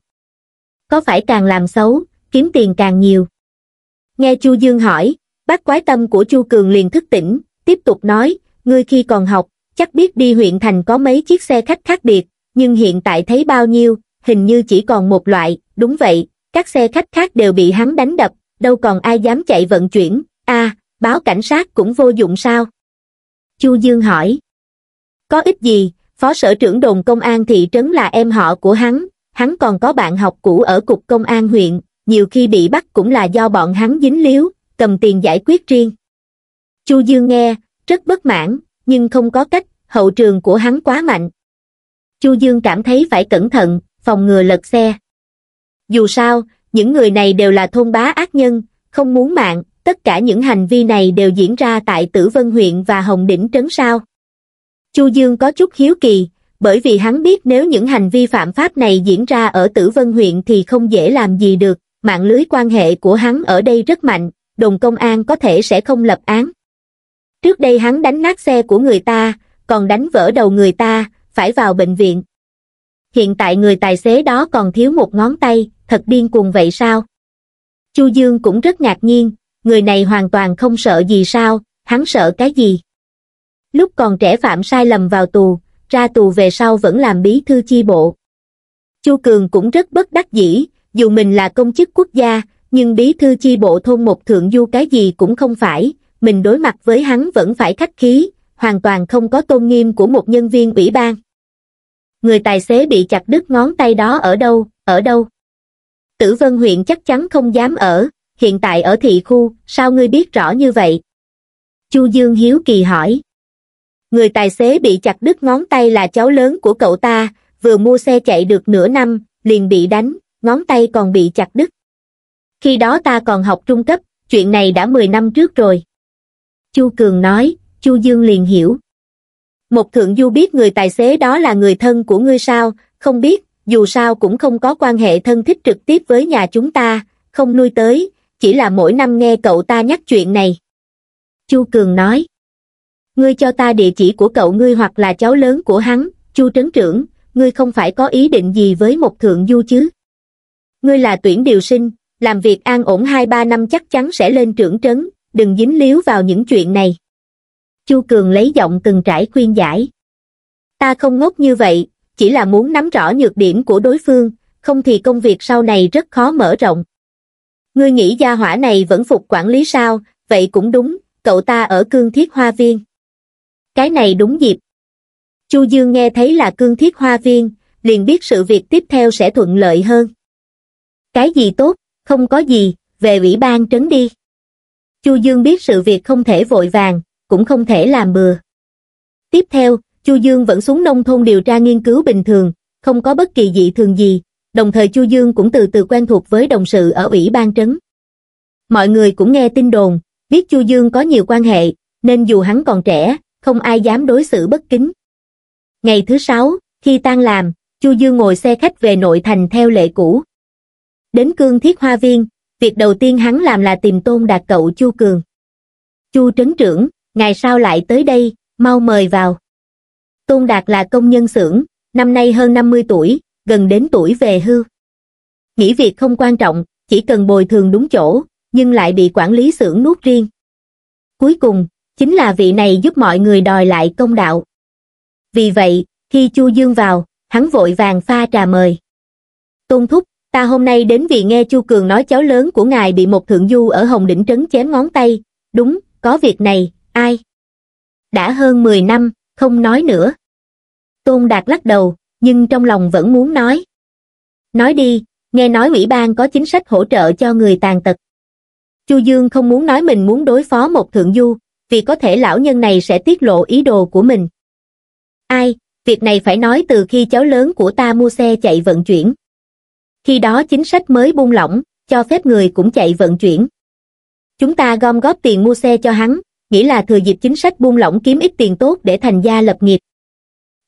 có phải càng làm xấu kiếm tiền càng nhiều nghe chu dương hỏi bác quái tâm của chu cường liền thức tỉnh tiếp tục nói ngươi khi còn học chắc biết đi huyện thành có mấy chiếc xe khách khác biệt nhưng hiện tại thấy bao nhiêu hình như chỉ còn một loại đúng vậy các xe khách khác đều bị hắn đánh đập đâu còn ai dám chạy vận chuyển a à, báo cảnh sát cũng vô dụng sao chu dương hỏi có ích gì phó sở trưởng đồn công an thị trấn là em họ của hắn hắn còn có bạn học cũ ở cục công an huyện nhiều khi bị bắt cũng là do bọn hắn dính líu cầm tiền giải quyết riêng chu dương nghe rất bất mãn nhưng không có cách hậu trường của hắn quá mạnh chu dương cảm thấy phải cẩn thận phòng ngừa lật xe dù sao những người này đều là thôn bá ác nhân không muốn mạng tất cả những hành vi này đều diễn ra tại Tử Vân huyện và Hồng Đỉnh Trấn sao. Chu Dương có chút hiếu kỳ, bởi vì hắn biết nếu những hành vi phạm pháp này diễn ra ở Tử Vân huyện thì không dễ làm gì được, mạng lưới quan hệ của hắn ở đây rất mạnh, đồng công an có thể sẽ không lập án. Trước đây hắn đánh nát xe của người ta, còn đánh vỡ đầu người ta, phải vào bệnh viện. Hiện tại người tài xế đó còn thiếu một ngón tay, thật điên cuồng vậy sao? Chu Dương cũng rất ngạc nhiên, người này hoàn toàn không sợ gì sao, hắn sợ cái gì? Lúc còn trẻ phạm sai lầm vào tù, ra tù về sau vẫn làm bí thư chi bộ. Chu Cường cũng rất bất đắc dĩ, dù mình là công chức quốc gia, nhưng bí thư chi bộ thôn một thượng du cái gì cũng không phải, mình đối mặt với hắn vẫn phải khách khí, hoàn toàn không có tôn nghiêm của một nhân viên ủy ban. Người tài xế bị chặt đứt ngón tay đó ở đâu, ở đâu? Tử Vân huyện chắc chắn không dám ở, hiện tại ở thị khu, sao ngươi biết rõ như vậy? Chu Dương hiếu kỳ hỏi. Người tài xế bị chặt đứt ngón tay là cháu lớn của cậu ta, vừa mua xe chạy được nửa năm, liền bị đánh, ngón tay còn bị chặt đứt. Khi đó ta còn học trung cấp, chuyện này đã 10 năm trước rồi. Chu Cường nói, Chu Dương liền hiểu. Một thượng du biết người tài xế đó là người thân của ngươi sao, không biết, dù sao cũng không có quan hệ thân thích trực tiếp với nhà chúng ta, không nuôi tới, chỉ là mỗi năm nghe cậu ta nhắc chuyện này. Chu Cường nói, ngươi cho ta địa chỉ của cậu ngươi hoặc là cháu lớn của hắn, Chu Trấn Trưởng, ngươi không phải có ý định gì với một thượng du chứ. Ngươi là tuyển điều sinh, làm việc an ổn 2-3 năm chắc chắn sẽ lên trưởng trấn, đừng dính líu vào những chuyện này. Chu Cường lấy giọng từng trải khuyên giải. Ta không ngốc như vậy, chỉ là muốn nắm rõ nhược điểm của đối phương, không thì công việc sau này rất khó mở rộng. Ngươi nghĩ gia hỏa này vẫn phục quản lý sao, vậy cũng đúng, cậu ta ở cương thiết hoa viên. Cái này đúng dịp. Chu Dương nghe thấy là cương thiết hoa viên, liền biết sự việc tiếp theo sẽ thuận lợi hơn. Cái gì tốt, không có gì, về ủy ban trấn đi. Chu Dương biết sự việc không thể vội vàng, cũng không thể làm bừa. Tiếp theo, Chu Dương vẫn xuống nông thôn điều tra nghiên cứu bình thường, không có bất kỳ dị thường gì, đồng thời Chu Dương cũng từ từ quen thuộc với đồng sự ở Ủy ban trấn. Mọi người cũng nghe tin đồn, biết Chu Dương có nhiều quan hệ, nên dù hắn còn trẻ, không ai dám đối xử bất kính. Ngày thứ sáu, khi tan làm, Chu Dương ngồi xe khách về nội thành theo lệ cũ. Đến cương thiết hoa viên, việc đầu tiên hắn làm là tìm tôn đạt cậu Chu Cường. Chu trấn trưởng, ngày sau lại tới đây, mau mời vào. Tôn Đạt là công nhân xưởng, năm nay hơn 50 tuổi, gần đến tuổi về hưu. Nghỉ việc không quan trọng, chỉ cần bồi thường đúng chỗ, nhưng lại bị quản lý xưởng nuốt riêng. Cuối cùng, chính là vị này giúp mọi người đòi lại công đạo. Vì vậy, khi Chu Dương vào, hắn vội vàng pha trà mời. Tôn Thúc, ta hôm nay đến vì nghe Chu Cường nói cháu lớn của ngài bị một thượng du ở Hồng Đỉnh Trấn chém ngón tay, đúng, có việc này, ai? Đã hơn 10 năm, không nói nữa. Tôn Đạt lắc đầu, nhưng trong lòng vẫn muốn nói nói đi nghe nói ủy ban có chính sách hỗ trợ cho người tàn tật chu dương không muốn nói mình muốn đối phó một thượng du vì có thể lão nhân này sẽ tiết lộ ý đồ của mình ai việc này phải nói từ khi cháu lớn của ta mua xe chạy vận chuyển khi đó chính sách mới buông lỏng cho phép người cũng chạy vận chuyển chúng ta gom góp tiền mua xe cho hắn nghĩ là thừa dịp chính sách buông lỏng kiếm ít tiền tốt để thành gia lập nghiệp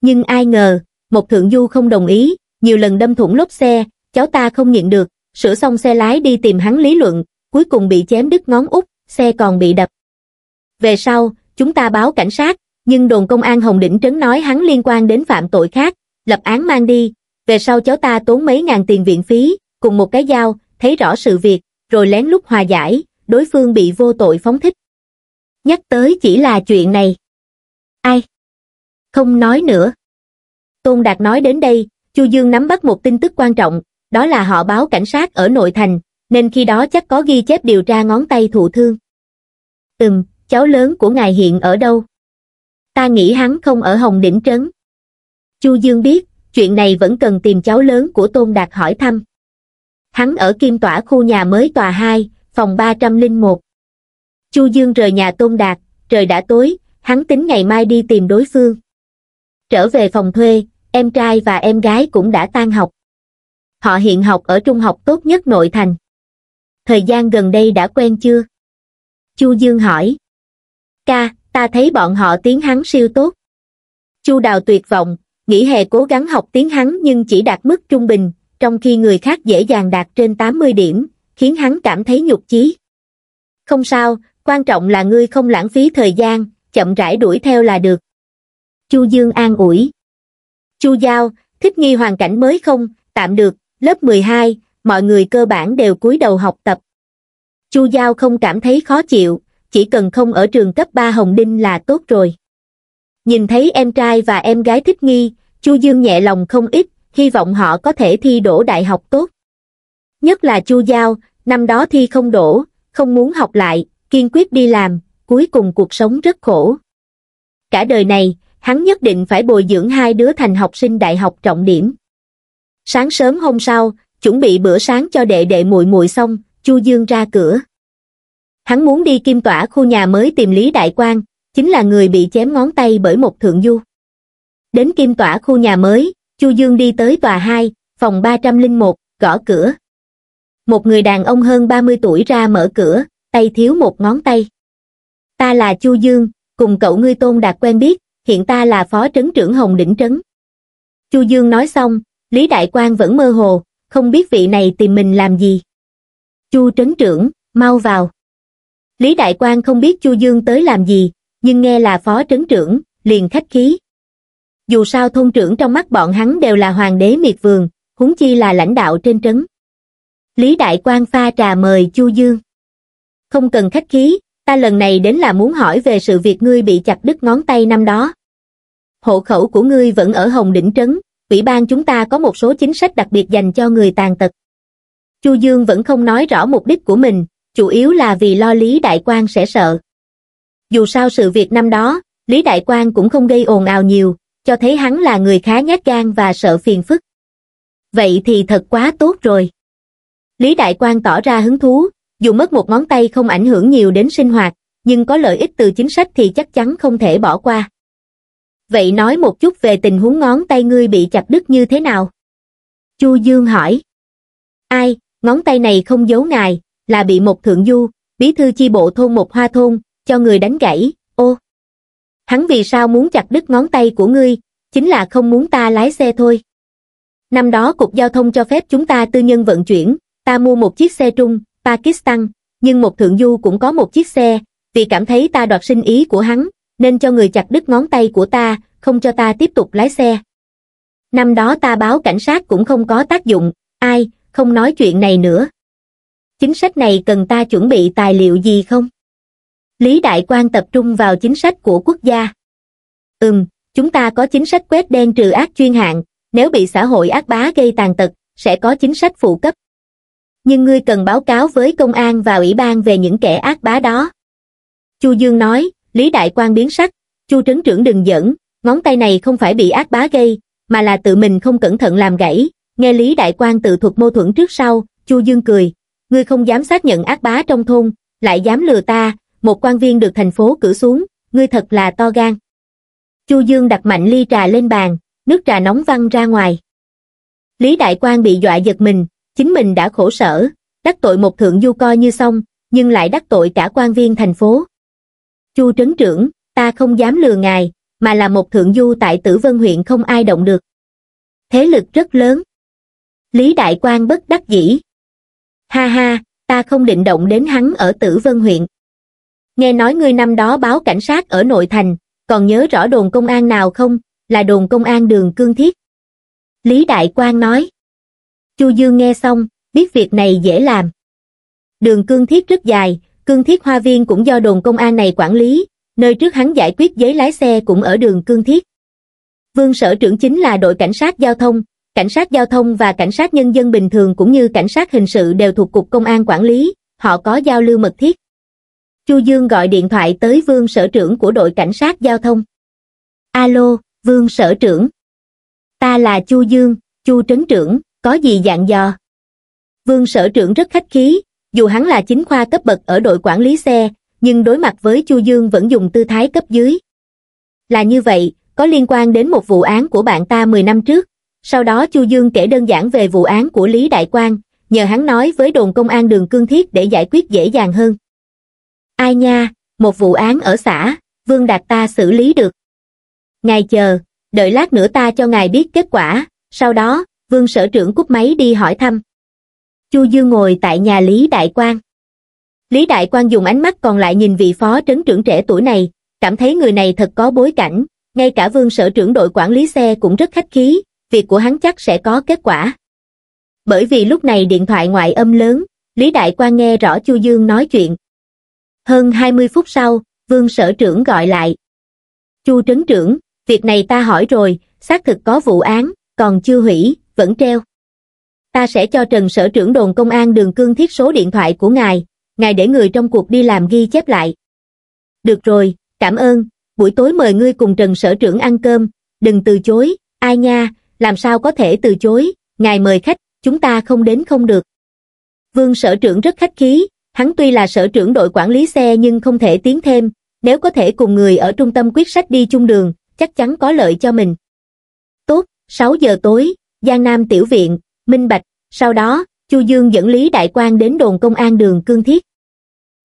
nhưng ai ngờ một thượng du không đồng ý, nhiều lần đâm thủng lốp xe, cháu ta không nhịn được, sửa xong xe lái đi tìm hắn lý luận, cuối cùng bị chém đứt ngón út, xe còn bị đập. Về sau, chúng ta báo cảnh sát, nhưng đồn công an Hồng Đỉnh Trấn nói hắn liên quan đến phạm tội khác, lập án mang đi, về sau cháu ta tốn mấy ngàn tiền viện phí, cùng một cái dao, thấy rõ sự việc, rồi lén lút hòa giải, đối phương bị vô tội phóng thích. Nhắc tới chỉ là chuyện này. Ai? Không nói nữa. Tôn Đạt nói đến đây, Chu Dương nắm bắt một tin tức quan trọng, đó là họ báo cảnh sát ở nội thành, nên khi đó chắc có ghi chép điều tra ngón tay thụ thương. Ừm, cháu lớn của ngài hiện ở đâu? Ta nghĩ hắn không ở Hồng Đỉnh Trấn. Chu Dương biết, chuyện này vẫn cần tìm cháu lớn của Tôn Đạt hỏi thăm. Hắn ở Kim Tỏa khu nhà mới tòa 2, phòng 301. Chu Dương rời nhà Tôn Đạt, trời đã tối, hắn tính ngày mai đi tìm đối phương. Trở về phòng thuê, em trai và em gái cũng đã tan học. Họ hiện học ở trung học tốt nhất nội thành. Thời gian gần đây đã quen chưa? Chu Dương hỏi. Ca, ta thấy bọn họ tiếng hắn siêu tốt. Chu Đào tuyệt vọng, nghĩ hè cố gắng học tiếng hắn nhưng chỉ đạt mức trung bình, trong khi người khác dễ dàng đạt trên 80 điểm, khiến hắn cảm thấy nhục chí. Không sao, quan trọng là ngươi không lãng phí thời gian, chậm rãi đuổi theo là được. Chu Dương an ủi. Chu Giao, thích nghi hoàn cảnh mới không, tạm được, lớp 12, mọi người cơ bản đều cúi đầu học tập. Chu Giao không cảm thấy khó chịu, chỉ cần không ở trường cấp 3 Hồng Đinh là tốt rồi. Nhìn thấy em trai và em gái thích nghi, Chu Dương nhẹ lòng không ít, hy vọng họ có thể thi đổ đại học tốt. Nhất là Chu Giao, năm đó thi không đổ, không muốn học lại, kiên quyết đi làm, cuối cùng cuộc sống rất khổ. Cả đời này, hắn nhất định phải bồi dưỡng hai đứa thành học sinh đại học trọng điểm. Sáng sớm hôm sau, chuẩn bị bữa sáng cho đệ đệ muội muội xong, Chu Dương ra cửa. Hắn muốn đi kim tỏa khu nhà mới tìm Lý Đại Quang, chính là người bị chém ngón tay bởi một thượng du. Đến kim tỏa khu nhà mới, Chu Dương đi tới tòa 2, phòng 301, gõ cửa. Một người đàn ông hơn 30 tuổi ra mở cửa, tay thiếu một ngón tay. Ta là Chu Dương, cùng cậu ngươi Tôn Đạt quen biết, hiện ta là phó trấn trưởng Hồng Đỉnh Trấn. Chu Dương nói xong, Lý Đại Quang vẫn mơ hồ, không biết vị này tìm mình làm gì. Chu trấn trưởng, mau vào. Lý Đại Quang không biết Chu Dương tới làm gì, nhưng nghe là phó trấn trưởng, liền khách khí. Dù sao thôn trưởng trong mắt bọn hắn đều là hoàng đế miệt vườn, huống chi là lãnh đạo trên trấn. Lý Đại Quang pha trà mời Chu Dương. Không cần khách khí, ta lần này đến là muốn hỏi về sự việc ngươi bị chặt đứt ngón tay năm đó hộ khẩu của ngươi vẫn ở Hồng Đỉnh Trấn, ủy ban chúng ta có một số chính sách đặc biệt dành cho người tàn tật. Chu Dương vẫn không nói rõ mục đích của mình, chủ yếu là vì lo Lý Đại Quang sẽ sợ. Dù sao sự việc năm đó, Lý Đại Quang cũng không gây ồn ào nhiều, cho thấy hắn là người khá nhát gan và sợ phiền phức. Vậy thì thật quá tốt rồi. Lý Đại Quang tỏ ra hứng thú, dù mất một ngón tay không ảnh hưởng nhiều đến sinh hoạt, nhưng có lợi ích từ chính sách thì chắc chắn không thể bỏ qua vậy nói một chút về tình huống ngón tay ngươi bị chặt đứt như thế nào chu dương hỏi ai ngón tay này không giấu ngài là bị một thượng du bí thư chi bộ thôn một hoa thôn cho người đánh gãy ô hắn vì sao muốn chặt đứt ngón tay của ngươi chính là không muốn ta lái xe thôi năm đó cục giao thông cho phép chúng ta tư nhân vận chuyển ta mua một chiếc xe trung pakistan nhưng một thượng du cũng có một chiếc xe vì cảm thấy ta đoạt sinh ý của hắn nên cho người chặt đứt ngón tay của ta, không cho ta tiếp tục lái xe. Năm đó ta báo cảnh sát cũng không có tác dụng, ai, không nói chuyện này nữa. Chính sách này cần ta chuẩn bị tài liệu gì không? Lý Đại Quang tập trung vào chính sách của quốc gia. Ừm, chúng ta có chính sách quét đen trừ ác chuyên hạn, nếu bị xã hội ác bá gây tàn tật, sẽ có chính sách phụ cấp. Nhưng ngươi cần báo cáo với công an và ủy ban về những kẻ ác bá đó. Chu Dương nói, Lý Đại Quang biến sắc, Chu trấn trưởng đừng giỡn, ngón tay này không phải bị ác bá gây, mà là tự mình không cẩn thận làm gãy. Nghe Lý Đại Quang tự thuật mâu thuẫn trước sau, Chu Dương cười, ngươi không dám xác nhận ác bá trong thôn, lại dám lừa ta, một quan viên được thành phố cử xuống, ngươi thật là to gan. Chu Dương đặt mạnh ly trà lên bàn, nước trà nóng văng ra ngoài. Lý Đại Quang bị dọa giật mình, chính mình đã khổ sở, đắc tội một thượng du coi như xong, nhưng lại đắc tội cả quan viên thành phố. Chu trấn trưởng, ta không dám lừa ngài, mà là một thượng du tại Tử Vân huyện không ai động được. Thế lực rất lớn. Lý Đại Quang bất đắc dĩ. Ha ha, ta không định động đến hắn ở Tử Vân huyện. Nghe nói ngươi năm đó báo cảnh sát ở nội thành, còn nhớ rõ đồn công an nào không, là đồn công an đường cương thiết. Lý Đại Quang nói. Chu Dương nghe xong, biết việc này dễ làm. Đường cương thiết rất dài, Cương Thiết Hoa Viên cũng do đồn công an này quản lý, nơi trước hắn giải quyết giấy lái xe cũng ở đường Cương Thiết. Vương sở trưởng chính là đội cảnh sát giao thông, cảnh sát giao thông và cảnh sát nhân dân bình thường cũng như cảnh sát hình sự đều thuộc cục công an quản lý, họ có giao lưu mật thiết. Chu Dương gọi điện thoại tới Vương sở trưởng của đội cảnh sát giao thông. Alo, Vương sở trưởng. Ta là Chu Dương, Chu trấn trưởng, có gì dạng dò? Vương sở trưởng rất khách khí, dù hắn là chính khoa cấp bậc ở đội quản lý xe nhưng đối mặt với chu dương vẫn dùng tư thái cấp dưới là như vậy có liên quan đến một vụ án của bạn ta 10 năm trước sau đó chu dương kể đơn giản về vụ án của lý đại quang nhờ hắn nói với đồn công an đường cương thiết để giải quyết dễ dàng hơn ai nha một vụ án ở xã vương đạt ta xử lý được ngài chờ đợi lát nữa ta cho ngài biết kết quả sau đó vương sở trưởng cúp máy đi hỏi thăm chu dương ngồi tại nhà lý đại quang lý đại quang dùng ánh mắt còn lại nhìn vị phó trấn trưởng trẻ tuổi này cảm thấy người này thật có bối cảnh ngay cả vương sở trưởng đội quản lý xe cũng rất khách khí việc của hắn chắc sẽ có kết quả bởi vì lúc này điện thoại ngoại âm lớn lý đại quang nghe rõ chu dương nói chuyện hơn 20 phút sau vương sở trưởng gọi lại chu trấn trưởng việc này ta hỏi rồi xác thực có vụ án còn chưa hủy vẫn treo ta sẽ cho Trần Sở trưởng đồn công an đường cương thiết số điện thoại của ngài, ngài để người trong cuộc đi làm ghi chép lại. Được rồi, cảm ơn, buổi tối mời ngươi cùng Trần Sở trưởng ăn cơm, đừng từ chối, ai nha, làm sao có thể từ chối, ngài mời khách, chúng ta không đến không được. Vương Sở trưởng rất khách khí, hắn tuy là Sở trưởng đội quản lý xe nhưng không thể tiến thêm, nếu có thể cùng người ở trung tâm quyết sách đi chung đường, chắc chắn có lợi cho mình. Tốt, 6 giờ tối, Giang Nam Tiểu Viện, minh bạch sau đó chu dương dẫn lý đại quan đến đồn công an đường cương thiết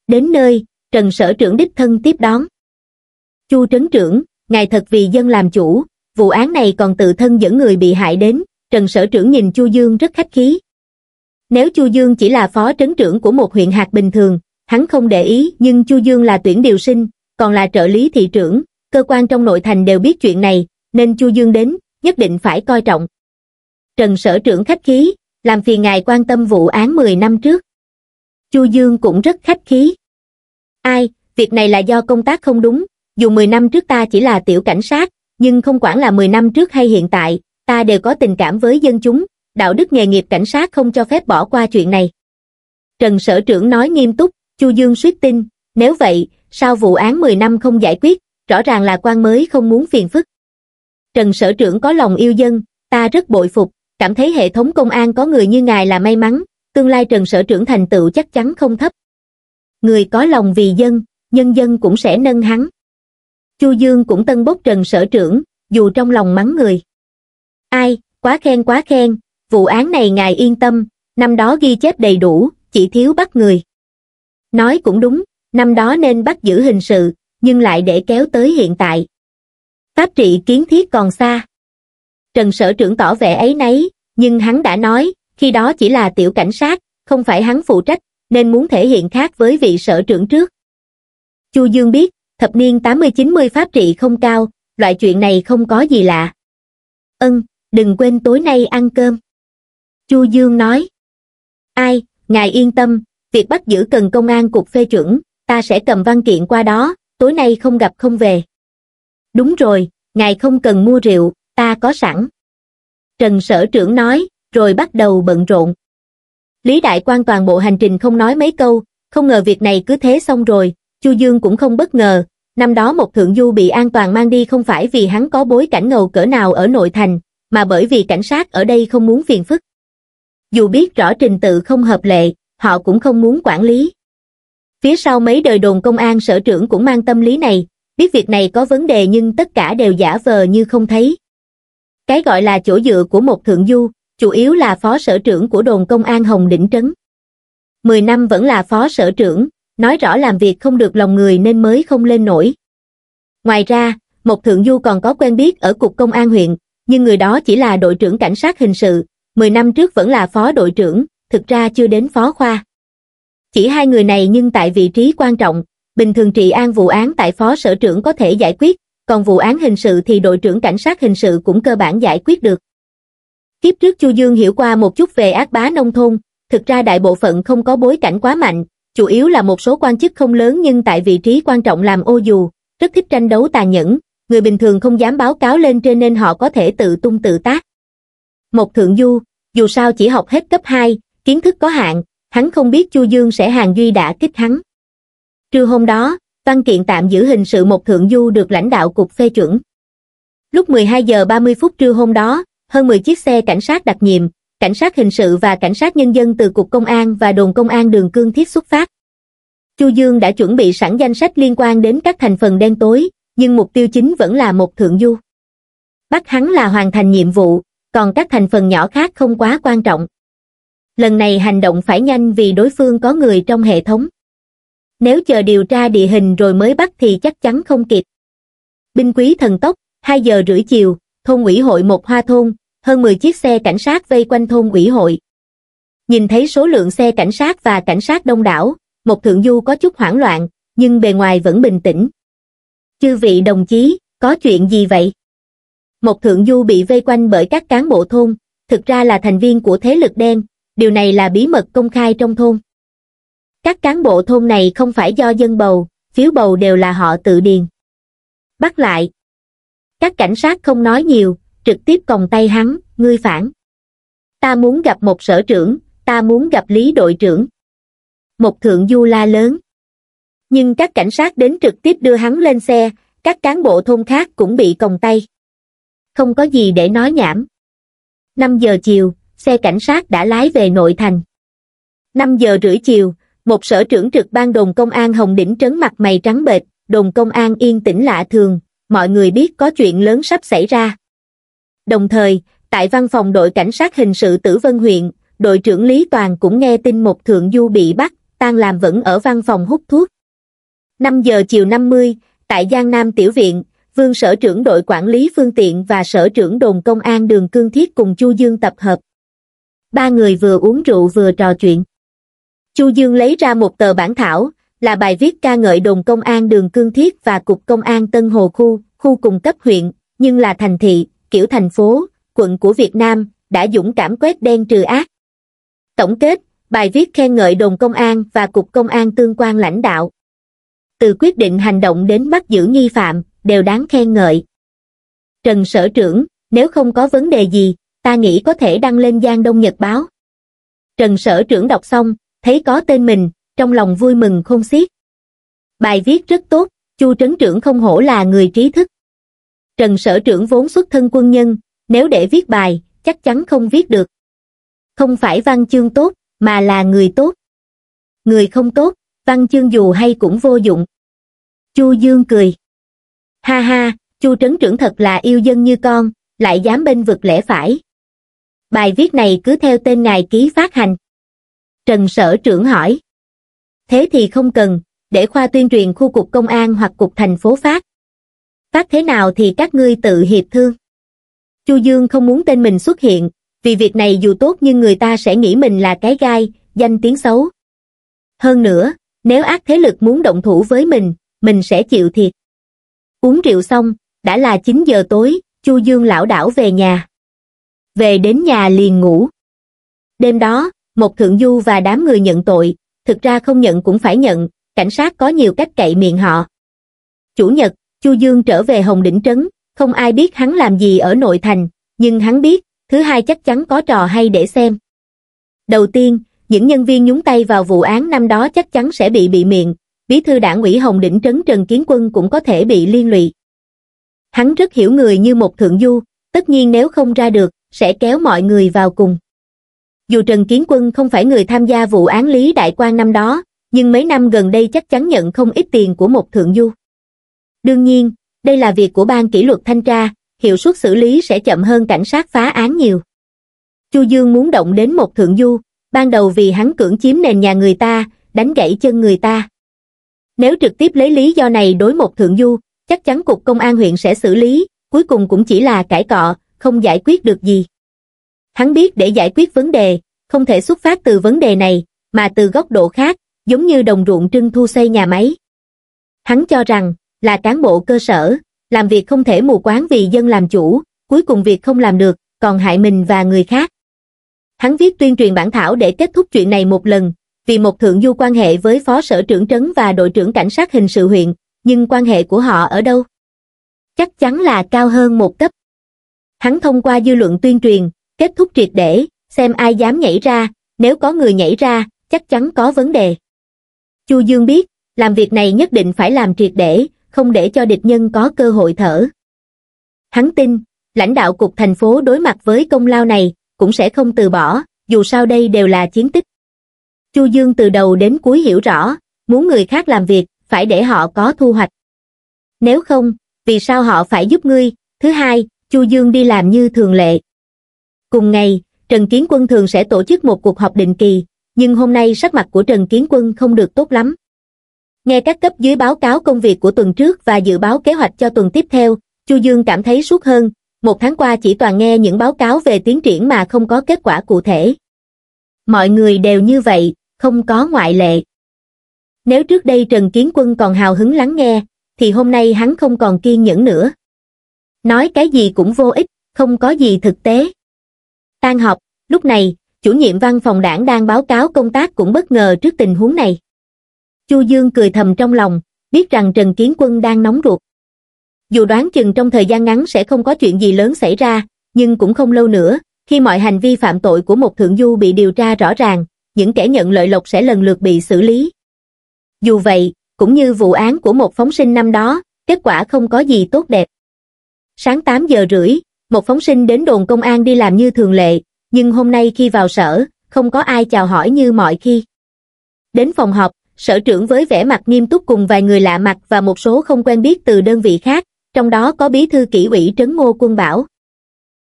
đến nơi trần sở trưởng đích thân tiếp đón chu trấn trưởng ngài thật vì dân làm chủ vụ án này còn tự thân dẫn người bị hại đến trần sở trưởng nhìn chu dương rất khách khí nếu chu dương chỉ là phó trấn trưởng của một huyện hạt bình thường hắn không để ý nhưng chu dương là tuyển điều sinh còn là trợ lý thị trưởng cơ quan trong nội thành đều biết chuyện này nên chu dương đến nhất định phải coi trọng trần sở trưởng khách khí làm phiền ngài quan tâm vụ án mười năm trước chu dương cũng rất khách khí ai việc này là do công tác không đúng dù mười năm trước ta chỉ là tiểu cảnh sát nhưng không quản là mười năm trước hay hiện tại ta đều có tình cảm với dân chúng đạo đức nghề nghiệp cảnh sát không cho phép bỏ qua chuyện này trần sở trưởng nói nghiêm túc chu dương suýt tin nếu vậy sao vụ án mười năm không giải quyết rõ ràng là quan mới không muốn phiền phức trần sở trưởng có lòng yêu dân ta rất bội phục cảm thấy hệ thống công an có người như ngài là may mắn, tương lai Trần Sở trưởng thành tựu chắc chắn không thấp. Người có lòng vì dân, nhân dân cũng sẽ nâng hắn. Chu Dương cũng tân bốc Trần Sở trưởng, dù trong lòng mắng người. Ai, quá khen quá khen, vụ án này ngài yên tâm, năm đó ghi chép đầy đủ, chỉ thiếu bắt người. Nói cũng đúng, năm đó nên bắt giữ hình sự, nhưng lại để kéo tới hiện tại. Pháp trị kiến thiết còn xa. Trần sở trưởng tỏ vẻ ấy nấy, nhưng hắn đã nói, khi đó chỉ là tiểu cảnh sát, không phải hắn phụ trách, nên muốn thể hiện khác với vị sở trưởng trước. Chu Dương biết, thập niên 80-90 pháp trị không cao, loại chuyện này không có gì lạ. Ân, đừng quên tối nay ăn cơm. Chu Dương nói. Ai, ngài yên tâm, việc bắt giữ cần công an cục phê chuẩn, ta sẽ cầm văn kiện qua đó, tối nay không gặp không về. Đúng rồi, ngài không cần mua rượu, ta có sẵn. Trần sở trưởng nói, rồi bắt đầu bận rộn. Lý Đại quan toàn bộ hành trình không nói mấy câu, không ngờ việc này cứ thế xong rồi, Chu Dương cũng không bất ngờ, năm đó một thượng du bị an toàn mang đi không phải vì hắn có bối cảnh ngầu cỡ nào ở nội thành, mà bởi vì cảnh sát ở đây không muốn phiền phức. Dù biết rõ trình tự không hợp lệ, họ cũng không muốn quản lý. Phía sau mấy đời đồn công an sở trưởng cũng mang tâm lý này, biết việc này có vấn đề nhưng tất cả đều giả vờ như không thấy. Cái gọi là chỗ dựa của một thượng du, chủ yếu là phó sở trưởng của đồn công an Hồng Đỉnh Trấn. Mười năm vẫn là phó sở trưởng, nói rõ làm việc không được lòng người nên mới không lên nổi. Ngoài ra, một thượng du còn có quen biết ở cục công an huyện, nhưng người đó chỉ là đội trưởng cảnh sát hình sự, mười năm trước vẫn là phó đội trưởng, thực ra chưa đến phó khoa. Chỉ hai người này nhưng tại vị trí quan trọng, bình thường trị an vụ án tại phó sở trưởng có thể giải quyết, còn vụ án hình sự thì đội trưởng cảnh sát hình sự cũng cơ bản giải quyết được. Kiếp trước Chu Dương hiểu qua một chút về ác bá nông thôn, thực ra đại bộ phận không có bối cảnh quá mạnh, chủ yếu là một số quan chức không lớn nhưng tại vị trí quan trọng làm ô dù, rất thích tranh đấu tàn nhẫn, người bình thường không dám báo cáo lên trên nên họ có thể tự tung tự tác. Một thượng du, dù sao chỉ học hết cấp 2, kiến thức có hạn, hắn không biết Chu Dương sẽ hàng duy đã kích hắn. Trưa hôm đó, văn kiện tạm giữ hình sự một thượng du được lãnh đạo cục phê chuẩn. Lúc 12 giờ 30 phút trưa hôm đó, hơn 10 chiếc xe cảnh sát đặc nhiệm, cảnh sát hình sự và cảnh sát nhân dân từ Cục Công an và đồn công an đường Cương Thiết xuất phát. Chu Dương đã chuẩn bị sẵn danh sách liên quan đến các thành phần đen tối, nhưng mục tiêu chính vẫn là một thượng du. Bắt hắn là hoàn thành nhiệm vụ, còn các thành phần nhỏ khác không quá quan trọng. Lần này hành động phải nhanh vì đối phương có người trong hệ thống nếu chờ điều tra địa hình rồi mới bắt thì chắc chắn không kịp binh quý thần tốc hai giờ rưỡi chiều thôn ủy hội một hoa thôn hơn mười chiếc xe cảnh sát vây quanh thôn ủy hội nhìn thấy số lượng xe cảnh sát và cảnh sát đông đảo một thượng du có chút hoảng loạn nhưng bề ngoài vẫn bình tĩnh chư vị đồng chí có chuyện gì vậy một thượng du bị vây quanh bởi các cán bộ thôn thực ra là thành viên của thế lực đen điều này là bí mật công khai trong thôn các cán bộ thôn này không phải do dân bầu, phiếu bầu đều là họ tự điền. Bắt lại. Các cảnh sát không nói nhiều, trực tiếp còng tay hắn, ngươi phản. Ta muốn gặp một sở trưởng, ta muốn gặp lý đội trưởng. Một thượng du la lớn. Nhưng các cảnh sát đến trực tiếp đưa hắn lên xe, các cán bộ thôn khác cũng bị còng tay. Không có gì để nói nhảm. 5 giờ chiều, xe cảnh sát đã lái về nội thành. 5 giờ rưỡi chiều, một sở trưởng trực ban đồn công an Hồng Đỉnh trấn mặt mày trắng bệch, đồn công an yên tĩnh lạ thường, mọi người biết có chuyện lớn sắp xảy ra. Đồng thời, tại văn phòng đội cảnh sát hình sự Tử Vân huyện, đội trưởng Lý Toàn cũng nghe tin một thượng du bị bắt, tan làm vẫn ở văn phòng hút thuốc. 5 giờ chiều 50, tại Giang Nam Tiểu Viện, Vương Sở trưởng đội quản lý phương tiện và Sở trưởng đồn công an đường Cương Thiết cùng Chu Dương tập hợp. Ba người vừa uống rượu vừa trò chuyện. Chu Dương lấy ra một tờ bản thảo, là bài viết ca ngợi đồn công an đường Cương Thiết và Cục Công an Tân Hồ Khu, khu cùng cấp huyện, nhưng là thành thị, kiểu thành phố, quận của Việt Nam, đã dũng cảm quét đen trừ ác. Tổng kết, bài viết khen ngợi đồn công an và Cục Công an tương quan lãnh đạo. Từ quyết định hành động đến bắt giữ nghi phạm, đều đáng khen ngợi. Trần Sở Trưởng, nếu không có vấn đề gì, ta nghĩ có thể đăng lên Giang Đông Nhật Báo. Trần Sở Trưởng đọc xong, thấy có tên mình, trong lòng vui mừng không xiết. Bài viết rất tốt, Chu Trấn Trưởng không hổ là người trí thức. Trần Sở Trưởng vốn xuất thân quân nhân, nếu để viết bài, chắc chắn không viết được. Không phải văn chương tốt, mà là người tốt. Người không tốt, văn chương dù hay cũng vô dụng. Chu Dương cười. Ha ha, Chu Trấn Trưởng thật là yêu dân như con, lại dám bên vực lẽ phải. Bài viết này cứ theo tên ngài ký phát hành. Trần Sở trưởng hỏi. Thế thì không cần, để khoa tuyên truyền khu cục công an hoặc cục thành phố phát. Phát thế nào thì các ngươi tự hiệp thương. Chu Dương không muốn tên mình xuất hiện, vì việc này dù tốt nhưng người ta sẽ nghĩ mình là cái gai, danh tiếng xấu. Hơn nữa, nếu ác thế lực muốn động thủ với mình, mình sẽ chịu thiệt. Uống rượu xong, đã là 9 giờ tối, Chu Dương lão đảo về nhà. Về đến nhà liền ngủ. Đêm đó, một thượng du và đám người nhận tội, thực ra không nhận cũng phải nhận, cảnh sát có nhiều cách cậy miệng họ. Chủ nhật, Chu Dương trở về Hồng Đỉnh Trấn, không ai biết hắn làm gì ở nội thành, nhưng hắn biết, thứ hai chắc chắn có trò hay để xem. Đầu tiên, những nhân viên nhúng tay vào vụ án năm đó chắc chắn sẽ bị bị miệng, bí thư đảng ủy Hồng Đỉnh Trấn Trần Kiến Quân cũng có thể bị liên lụy. Hắn rất hiểu người như một thượng du, tất nhiên nếu không ra được, sẽ kéo mọi người vào cùng dù Trần Kiến Quân không phải người tham gia vụ án Lý Đại quan năm đó, nhưng mấy năm gần đây chắc chắn nhận không ít tiền của một thượng du. Đương nhiên, đây là việc của ban kỷ luật thanh tra, hiệu suất xử lý sẽ chậm hơn cảnh sát phá án nhiều. Chu Dương muốn động đến một thượng du, ban đầu vì hắn cưỡng chiếm nền nhà người ta, đánh gãy chân người ta. Nếu trực tiếp lấy lý do này đối một thượng du, chắc chắn cục công an huyện sẽ xử lý, cuối cùng cũng chỉ là cải cọ, không giải quyết được gì. Hắn biết để giải quyết vấn đề, không thể xuất phát từ vấn đề này, mà từ góc độ khác, giống như đồng ruộng trưng thu xây nhà máy. Hắn cho rằng, là cán bộ cơ sở, làm việc không thể mù quáng vì dân làm chủ, cuối cùng việc không làm được, còn hại mình và người khác. Hắn viết tuyên truyền bản thảo để kết thúc chuyện này một lần, vì một thượng du quan hệ với phó sở trưởng trấn và đội trưởng cảnh sát hình sự huyện, nhưng quan hệ của họ ở đâu? Chắc chắn là cao hơn một cấp. Hắn thông qua dư luận tuyên truyền, kết thúc triệt để, xem ai dám nhảy ra, nếu có người nhảy ra, chắc chắn có vấn đề. Chu Dương biết, làm việc này nhất định phải làm triệt để, không để cho địch nhân có cơ hội thở. Hắn tin, lãnh đạo cục thành phố đối mặt với công lao này, cũng sẽ không từ bỏ, dù sao đây đều là chiến tích. Chu Dương từ đầu đến cuối hiểu rõ, muốn người khác làm việc, phải để họ có thu hoạch. Nếu không, vì sao họ phải giúp ngươi? Thứ hai, Chu Dương đi làm như thường lệ, cùng ngày trần kiến quân thường sẽ tổ chức một cuộc họp định kỳ nhưng hôm nay sắc mặt của trần kiến quân không được tốt lắm nghe các cấp dưới báo cáo công việc của tuần trước và dự báo kế hoạch cho tuần tiếp theo chu dương cảm thấy suốt hơn một tháng qua chỉ toàn nghe những báo cáo về tiến triển mà không có kết quả cụ thể mọi người đều như vậy không có ngoại lệ nếu trước đây trần kiến quân còn hào hứng lắng nghe thì hôm nay hắn không còn kiên nhẫn nữa nói cái gì cũng vô ích không có gì thực tế Tan học, lúc này, chủ nhiệm văn phòng đảng đang báo cáo công tác cũng bất ngờ trước tình huống này. Chu Dương cười thầm trong lòng, biết rằng Trần Kiến Quân đang nóng ruột. Dù đoán chừng trong thời gian ngắn sẽ không có chuyện gì lớn xảy ra, nhưng cũng không lâu nữa, khi mọi hành vi phạm tội của một thượng du bị điều tra rõ ràng, những kẻ nhận lợi lộc sẽ lần lượt bị xử lý. Dù vậy, cũng như vụ án của một phóng sinh năm đó, kết quả không có gì tốt đẹp. Sáng 8 giờ rưỡi, một phóng sinh đến đồn công an đi làm như thường lệ, nhưng hôm nay khi vào sở, không có ai chào hỏi như mọi khi. Đến phòng họp, sở trưởng với vẻ mặt nghiêm túc cùng vài người lạ mặt và một số không quen biết từ đơn vị khác, trong đó có bí thư kỷ ủy trấn ngô quân bảo.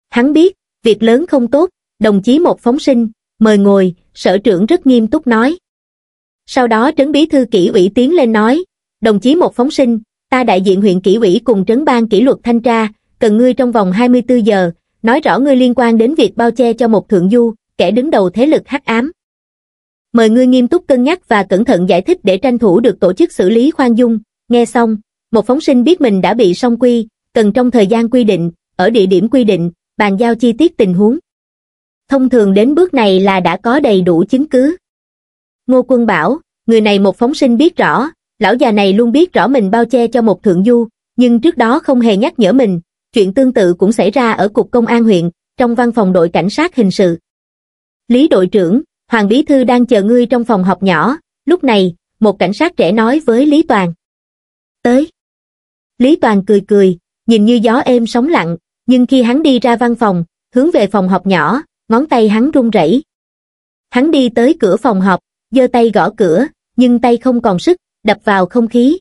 Hắn biết, việc lớn không tốt, đồng chí một phóng sinh, mời ngồi, sở trưởng rất nghiêm túc nói. Sau đó trấn bí thư kỷ ủy tiến lên nói, đồng chí một phóng sinh, ta đại diện huyện kỷ ủy cùng trấn ban kỷ luật thanh tra, cần ngươi trong vòng 24 giờ, nói rõ ngươi liên quan đến việc bao che cho một thượng du, kẻ đứng đầu thế lực hắc ám. Mời ngươi nghiêm túc cân nhắc và cẩn thận giải thích để tranh thủ được tổ chức xử lý khoan dung. Nghe xong, một phóng sinh biết mình đã bị song quy, cần trong thời gian quy định, ở địa điểm quy định, bàn giao chi tiết tình huống. Thông thường đến bước này là đã có đầy đủ chứng cứ. Ngô Quân bảo, người này một phóng sinh biết rõ, lão già này luôn biết rõ mình bao che cho một thượng du, nhưng trước đó không hề nhắc nhở mình, chuyện tương tự cũng xảy ra ở Cục Công an huyện, trong văn phòng đội cảnh sát hình sự. Lý đội trưởng, Hoàng Bí Thư đang chờ ngươi trong phòng họp nhỏ, lúc này, một cảnh sát trẻ nói với Lý Toàn. Tới. Lý Toàn cười cười, nhìn như gió êm sóng lặng, nhưng khi hắn đi ra văn phòng, hướng về phòng họp nhỏ, ngón tay hắn run rẩy. Hắn đi tới cửa phòng họp, giơ tay gõ cửa, nhưng tay không còn sức, đập vào không khí.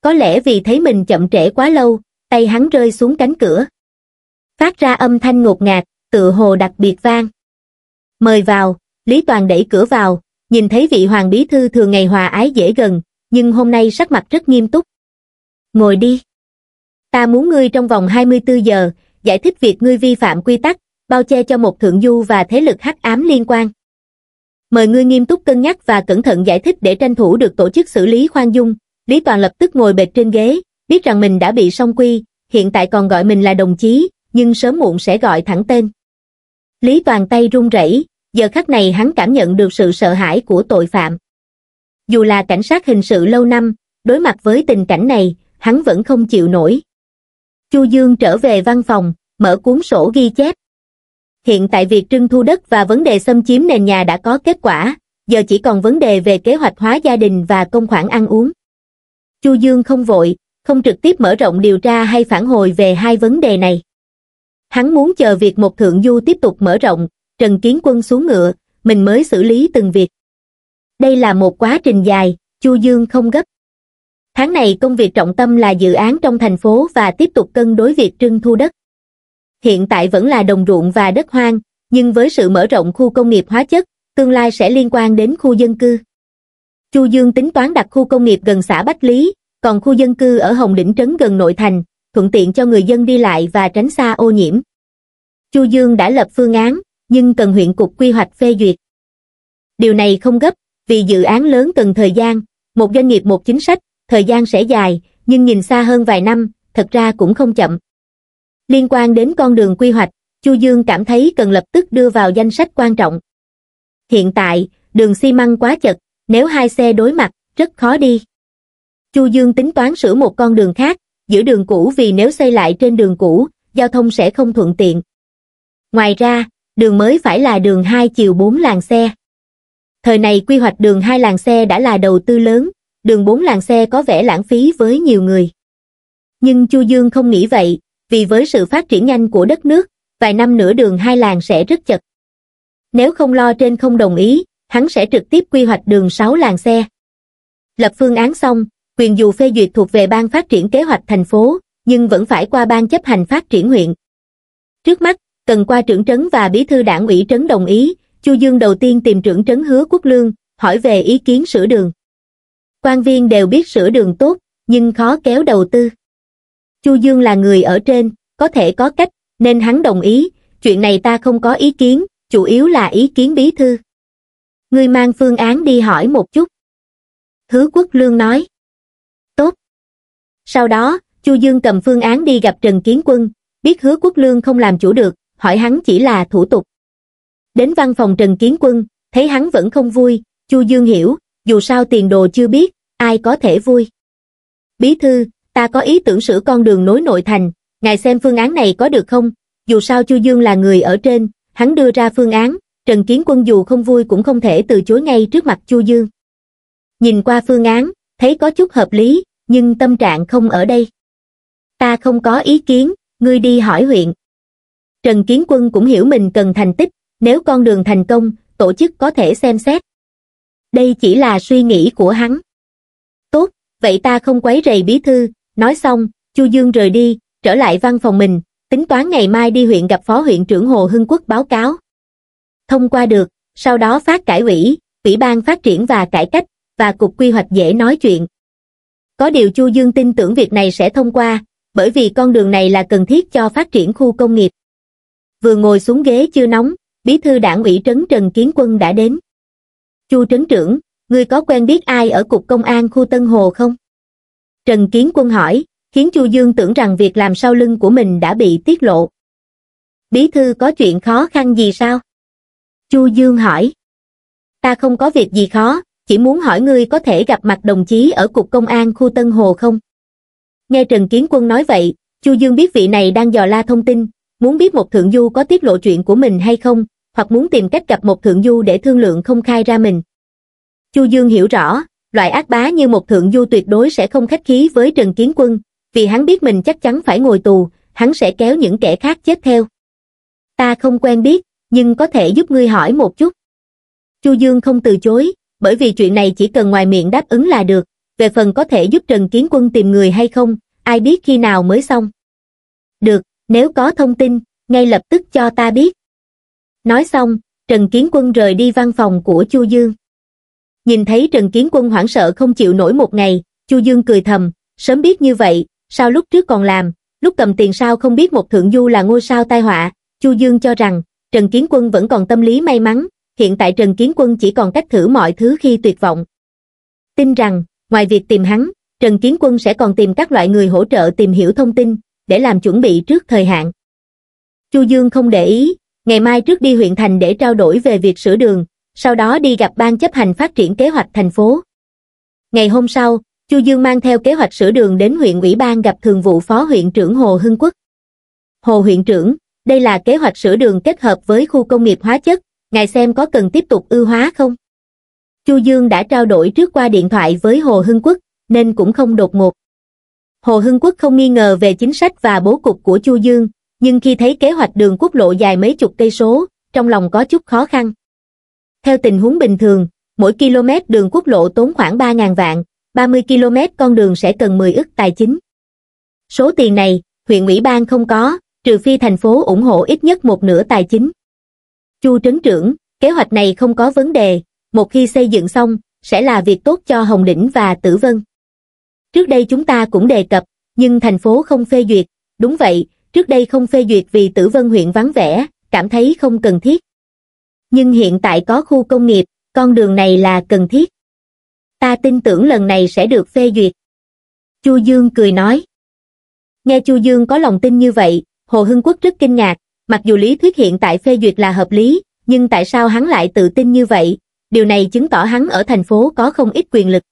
Có lẽ vì thấy mình chậm trễ quá lâu, tay hắn rơi xuống cánh cửa. Phát ra âm thanh ngột ngạt, tựa hồ đặc biệt vang. Mời vào, Lý Toàn đẩy cửa vào, nhìn thấy vị hoàng bí thư thường ngày hòa ái dễ gần, nhưng hôm nay sắc mặt rất nghiêm túc. Ngồi đi. Ta muốn ngươi trong vòng 24 giờ, giải thích việc ngươi vi phạm quy tắc, bao che cho một thượng du và thế lực hắc ám liên quan. Mời ngươi nghiêm túc cân nhắc và cẩn thận giải thích để tranh thủ được tổ chức xử lý khoan dung. Lý Toàn lập tức ngồi bệt trên ghế, biết rằng mình đã bị song quy, hiện tại còn gọi mình là đồng chí, nhưng sớm muộn sẽ gọi thẳng tên. Lý Toàn tay run rẩy, giờ khắc này hắn cảm nhận được sự sợ hãi của tội phạm. Dù là cảnh sát hình sự lâu năm, đối mặt với tình cảnh này, hắn vẫn không chịu nổi. Chu Dương trở về văn phòng, mở cuốn sổ ghi chép. Hiện tại việc trưng thu đất và vấn đề xâm chiếm nền nhà đã có kết quả, giờ chỉ còn vấn đề về kế hoạch hóa gia đình và công khoản ăn uống. Chu Dương không vội, không trực tiếp mở rộng điều tra hay phản hồi về hai vấn đề này. Hắn muốn chờ việc một thượng du tiếp tục mở rộng, Trần Kiến Quân xuống ngựa, mình mới xử lý từng việc. Đây là một quá trình dài, Chu Dương không gấp. Tháng này công việc trọng tâm là dự án trong thành phố và tiếp tục cân đối việc trưng thu đất. Hiện tại vẫn là đồng ruộng và đất hoang, nhưng với sự mở rộng khu công nghiệp hóa chất, tương lai sẽ liên quan đến khu dân cư. Chu Dương tính toán đặt khu công nghiệp gần xã Bách Lý, còn khu dân cư ở Hồng Đỉnh Trấn gần nội thành, thuận tiện cho người dân đi lại và tránh xa ô nhiễm. Chu Dương đã lập phương án, nhưng cần huyện cục quy hoạch phê duyệt. Điều này không gấp, vì dự án lớn cần thời gian, một doanh nghiệp một chính sách, thời gian sẽ dài, nhưng nhìn xa hơn vài năm, thật ra cũng không chậm. Liên quan đến con đường quy hoạch, Chu Dương cảm thấy cần lập tức đưa vào danh sách quan trọng. Hiện tại, đường xi măng quá chật, nếu hai xe đối mặt, rất khó đi. Chu Dương tính toán sửa một con đường khác, giữ đường cũ vì nếu xây lại trên đường cũ, giao thông sẽ không thuận tiện. Ngoài ra, đường mới phải là đường hai chiều 4 làn xe. Thời này quy hoạch đường hai làn xe đã là đầu tư lớn, đường 4 làn xe có vẻ lãng phí với nhiều người. Nhưng Chu Dương không nghĩ vậy, vì với sự phát triển nhanh của đất nước, vài năm nữa đường hai làn sẽ rất chật. Nếu không lo trên không đồng ý, hắn sẽ trực tiếp quy hoạch đường 6 làn xe. Lập phương án xong, quyền dù phê duyệt thuộc về ban phát triển kế hoạch thành phố, nhưng vẫn phải qua ban chấp hành phát triển huyện. Trước mắt, cần qua trưởng trấn và bí thư đảng ủy trấn đồng ý, Chu Dương đầu tiên tìm trưởng trấn hứa quốc lương, hỏi về ý kiến sửa đường. Quan viên đều biết sửa đường tốt, nhưng khó kéo đầu tư. Chu Dương là người ở trên, có thể có cách, nên hắn đồng ý, chuyện này ta không có ý kiến, chủ yếu là ý kiến bí thư. Ngươi mang phương án đi hỏi một chút. Hứa quốc lương nói. Sau đó, Chu Dương cầm phương án đi gặp Trần Kiến Quân, biết hứa quốc lương không làm chủ được, hỏi hắn chỉ là thủ tục. Đến văn phòng Trần Kiến Quân, thấy hắn vẫn không vui, Chu Dương hiểu, dù sao tiền đồ chưa biết, ai có thể vui. Bí thư, ta có ý tưởng sửa con đường nối nội thành, ngài xem phương án này có được không? Dù sao Chu Dương là người ở trên, hắn đưa ra phương án, Trần Kiến Quân dù không vui cũng không thể từ chối ngay trước mặt Chu Dương. Nhìn qua phương án, thấy có chút hợp lý, nhưng tâm trạng không ở đây. Ta không có ý kiến, ngươi đi hỏi huyện. Trần Kiến Quân cũng hiểu mình cần thành tích, nếu con đường thành công, tổ chức có thể xem xét. Đây chỉ là suy nghĩ của hắn. Tốt, vậy ta không quấy rầy bí thư, nói xong, Chu Dương rời đi, trở lại văn phòng mình, tính toán ngày mai đi huyện gặp phó huyện trưởng Hồ Hưng Quốc báo cáo. Thông qua được, sau đó phát cải ủy, ủy ban phát triển và cải cách, và cục quy hoạch dễ nói chuyện, có điều Chu Dương tin tưởng việc này sẽ thông qua, bởi vì con đường này là cần thiết cho phát triển khu công nghiệp. Vừa ngồi xuống ghế chưa nóng, bí thư đảng ủy trấn Trần Kiến Quân đã đến. Chu trấn trưởng, ngươi có quen biết ai ở cục công an khu Tân Hồ không? Trần Kiến Quân hỏi, khiến Chu Dương tưởng rằng việc làm sau lưng của mình đã bị tiết lộ. Bí thư có chuyện khó khăn gì sao? Chu Dương hỏi. Ta không có việc gì khó, chỉ muốn hỏi ngươi có thể gặp mặt đồng chí ở cục công an khu Tân Hồ không? Nghe Trần Kiến Quân nói vậy, Chu Dương biết vị này đang dò la thông tin, muốn biết một thượng du có tiết lộ chuyện của mình hay không, hoặc muốn tìm cách gặp một thượng du để thương lượng không khai ra mình. Chu Dương hiểu rõ, loại ác bá như một thượng du tuyệt đối sẽ không khách khí với Trần Kiến Quân, vì hắn biết mình chắc chắn phải ngồi tù, hắn sẽ kéo những kẻ khác chết theo. Ta không quen biết, nhưng có thể giúp ngươi hỏi một chút. Chu Dương không từ chối, bởi vì chuyện này chỉ cần ngoài miệng đáp ứng là được, về phần có thể giúp Trần Kiến Quân tìm người hay không, ai biết khi nào mới xong. Được, nếu có thông tin, ngay lập tức cho ta biết. Nói xong, Trần Kiến Quân rời đi văn phòng của Chu Dương. Nhìn thấy Trần Kiến Quân hoảng sợ không chịu nổi một ngày, Chu Dương cười thầm, sớm biết như vậy, sao lúc trước còn làm, lúc cầm tiền sao không biết một thượng du là ngôi sao tai họa, Chu Dương cho rằng, Trần Kiến Quân vẫn còn tâm lý may mắn, hiện tại Trần Kiến Quân chỉ còn cách thử mọi thứ khi tuyệt vọng. Tin rằng, ngoài việc tìm hắn, Trần Kiến Quân sẽ còn tìm các loại người hỗ trợ tìm hiểu thông tin, để làm chuẩn bị trước thời hạn. Chu Dương không để ý, ngày mai trước đi huyện thành để trao đổi về việc sửa đường, sau đó đi gặp ban chấp hành phát triển kế hoạch thành phố. Ngày hôm sau, Chu Dương mang theo kế hoạch sửa đường đến huyện ủy ban gặp thường vụ phó huyện trưởng Hồ Hưng Quốc. Hồ huyện trưởng, đây là kế hoạch sửa đường kết hợp với khu công nghiệp hóa chất, ngài xem có cần tiếp tục ưu hóa không? Chu Dương đã trao đổi trước qua điện thoại với Hồ Hưng Quốc, nên cũng không đột ngột. Hồ Hưng Quốc không nghi ngờ về chính sách và bố cục của Chu Dương, nhưng khi thấy kế hoạch đường quốc lộ dài mấy chục cây số, trong lòng có chút khó khăn. Theo tình huống bình thường, mỗi km đường quốc lộ tốn khoảng 3.000 vạn, 30 km con đường sẽ cần 10 ức tài chính. Số tiền này, huyện ủy ban không có, trừ phi thành phố ủng hộ ít nhất một nửa tài chính. Chu trấn trưởng, kế hoạch này không có vấn đề, một khi xây dựng xong, sẽ là việc tốt cho Hồng Đỉnh và Tử Vân. Trước đây chúng ta cũng đề cập, nhưng thành phố không phê duyệt, đúng vậy, trước đây không phê duyệt vì Tử Vân huyện vắng vẻ, cảm thấy không cần thiết. Nhưng hiện tại có khu công nghiệp, con đường này là cần thiết. Ta tin tưởng lần này sẽ được phê duyệt. Chu Dương cười nói. Nghe Chu Dương có lòng tin như vậy, Hồ Hưng Quốc rất kinh ngạc, mặc dù lý thuyết hiện tại phê duyệt là hợp lý, nhưng tại sao hắn lại tự tin như vậy? Điều này chứng tỏ hắn ở thành phố có không ít quyền lực.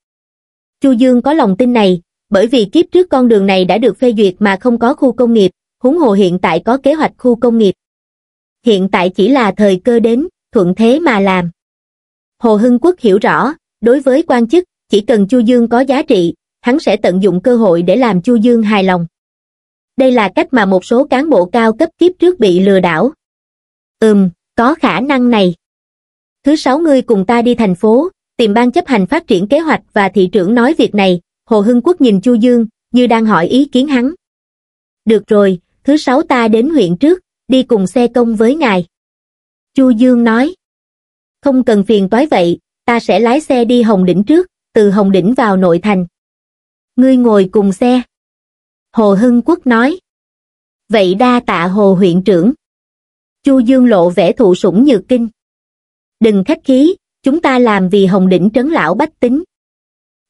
Chu Dương có lòng tin này, bởi vì kiếp trước con đường này đã được phê duyệt mà không có khu công nghiệp, huống hồ hiện tại có kế hoạch khu công nghiệp. Hiện tại chỉ là thời cơ đến, thuận thế mà làm. Hồ Hưng Quốc hiểu rõ, đối với quan chức, chỉ cần Chu Dương có giá trị, hắn sẽ tận dụng cơ hội để làm Chu Dương hài lòng đây là cách mà một số cán bộ cao cấp kiếp trước bị lừa đảo ừm có khả năng này thứ sáu ngươi cùng ta đi thành phố tìm ban chấp hành phát triển kế hoạch và thị trưởng nói việc này hồ hưng quốc nhìn chu dương như đang hỏi ý kiến hắn được rồi thứ sáu ta đến huyện trước đi cùng xe công với ngài chu dương nói không cần phiền toái vậy ta sẽ lái xe đi hồng đỉnh trước từ hồng đỉnh vào nội thành ngươi ngồi cùng xe Hồ Hưng Quốc nói. Vậy đa tạ Hồ huyện trưởng. Chu Dương lộ vẻ thụ sủng nhược kinh. Đừng khách khí, chúng ta làm vì Hồng Đỉnh trấn lão bách tính.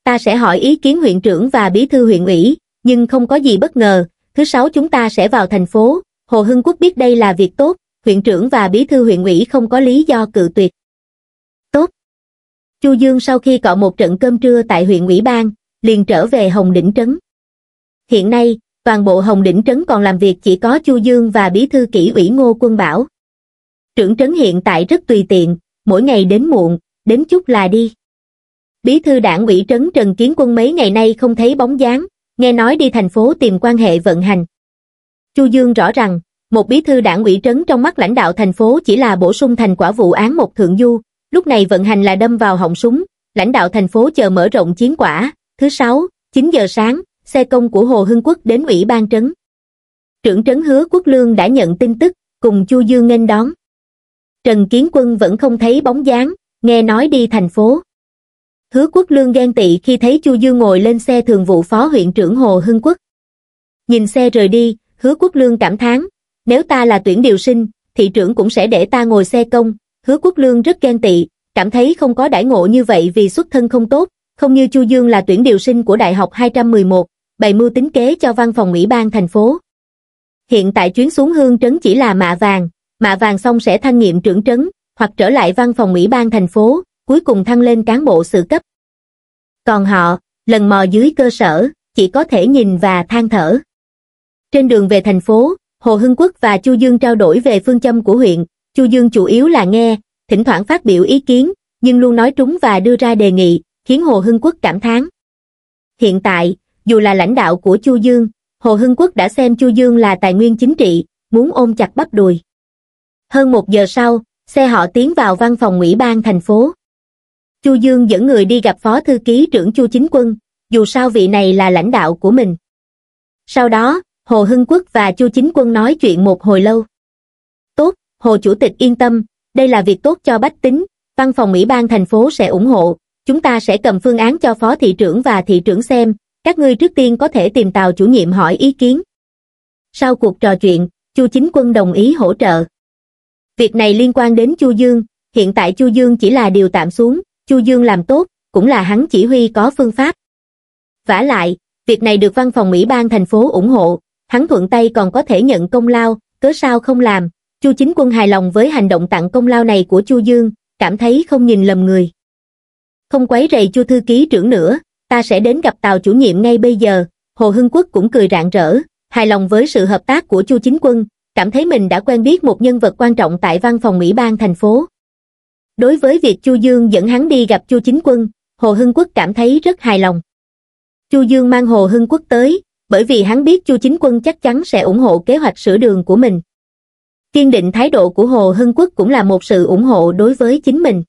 Ta sẽ hỏi ý kiến huyện trưởng và bí thư huyện ủy, nhưng không có gì bất ngờ, thứ sáu chúng ta sẽ vào thành phố, Hồ Hưng Quốc biết đây là việc tốt, huyện trưởng và bí thư huyện ủy không có lý do cự tuyệt. Tốt. Chu Dương sau khi cọ một trận cơm trưa tại huyện ủy ban, liền trở về Hồng Đỉnh Trấn hiện nay toàn bộ hồng đỉnh trấn còn làm việc chỉ có chu dương và bí thư kỷ ủy ngô quân bảo trưởng trấn hiện tại rất tùy tiện mỗi ngày đến muộn đến chút là đi bí thư đảng ủy trấn trần kiến quân mấy ngày nay không thấy bóng dáng nghe nói đi thành phố tìm quan hệ vận hành chu dương rõ ràng một bí thư đảng ủy trấn trong mắt lãnh đạo thành phố chỉ là bổ sung thành quả vụ án một thượng du lúc này vận hành là đâm vào họng súng lãnh đạo thành phố chờ mở rộng chiến quả thứ sáu chín giờ sáng xe công của Hồ Hưng Quốc đến Ủy ban trấn. Trưởng trấn hứa quốc lương đã nhận tin tức, cùng Chu Dương nghênh đón. Trần Kiến Quân vẫn không thấy bóng dáng, nghe nói đi thành phố. Hứa quốc lương ghen tị khi thấy Chu Dương ngồi lên xe thường vụ phó huyện trưởng Hồ Hưng Quốc. Nhìn xe rời đi, hứa quốc lương cảm thán, nếu ta là tuyển điều sinh, thị trưởng cũng sẽ để ta ngồi xe công. Hứa quốc lương rất ghen tị, cảm thấy không có đãi ngộ như vậy vì xuất thân không tốt, không như Chu Dương là tuyển điều sinh của Đại học 211, bày mưu tính kế cho văn phòng ủy ban thành phố. Hiện tại chuyến xuống hương trấn chỉ là mạ vàng, mạ vàng xong sẽ thăng nghiệm trưởng trấn, hoặc trở lại văn phòng ủy ban thành phố, cuối cùng thăng lên cán bộ sự cấp. Còn họ, lần mò dưới cơ sở, chỉ có thể nhìn và than thở. Trên đường về thành phố, Hồ Hưng Quốc và Chu Dương trao đổi về phương châm của huyện, Chu Dương chủ yếu là nghe, thỉnh thoảng phát biểu ý kiến, nhưng luôn nói trúng và đưa ra đề nghị, khiến Hồ Hưng Quốc cảm thán. Hiện tại, dù là lãnh đạo của Chu Dương, Hồ Hưng Quốc đã xem Chu Dương là tài nguyên chính trị, muốn ôm chặt bắp đùi. Hơn một giờ sau, xe họ tiến vào văn phòng ủy ban thành phố. Chu Dương dẫn người đi gặp phó thư ký trưởng Chu Chính Quân, dù sao vị này là lãnh đạo của mình. Sau đó, Hồ Hưng Quốc và Chu Chính Quân nói chuyện một hồi lâu. Tốt, Hồ Chủ tịch yên tâm, đây là việc tốt cho bách tính, văn phòng ủy ban thành phố sẽ ủng hộ, chúng ta sẽ cầm phương án cho phó thị trưởng và thị trưởng xem, các ngươi trước tiên có thể tìm tàu chủ nhiệm hỏi ý kiến sau cuộc trò chuyện chu chính quân đồng ý hỗ trợ việc này liên quan đến chu dương hiện tại chu dương chỉ là điều tạm xuống chu dương làm tốt cũng là hắn chỉ huy có phương pháp vả lại việc này được văn phòng ủy ban thành phố ủng hộ hắn thuận tay còn có thể nhận công lao cớ sao không làm chu chính quân hài lòng với hành động tặng công lao này của chu dương cảm thấy không nhìn lầm người không quấy rầy chu thư ký trưởng nữa ta sẽ đến gặp tàu chủ nhiệm ngay bây giờ hồ hưng quốc cũng cười rạng rỡ hài lòng với sự hợp tác của chu chính quân cảm thấy mình đã quen biết một nhân vật quan trọng tại văn phòng ủy ban thành phố đối với việc chu dương dẫn hắn đi gặp chu chính quân hồ hưng quốc cảm thấy rất hài lòng chu dương mang hồ hưng quốc tới bởi vì hắn biết chu chính quân chắc chắn sẽ ủng hộ kế hoạch sửa đường của mình kiên định thái độ của hồ hưng quốc cũng là một sự ủng hộ đối với chính mình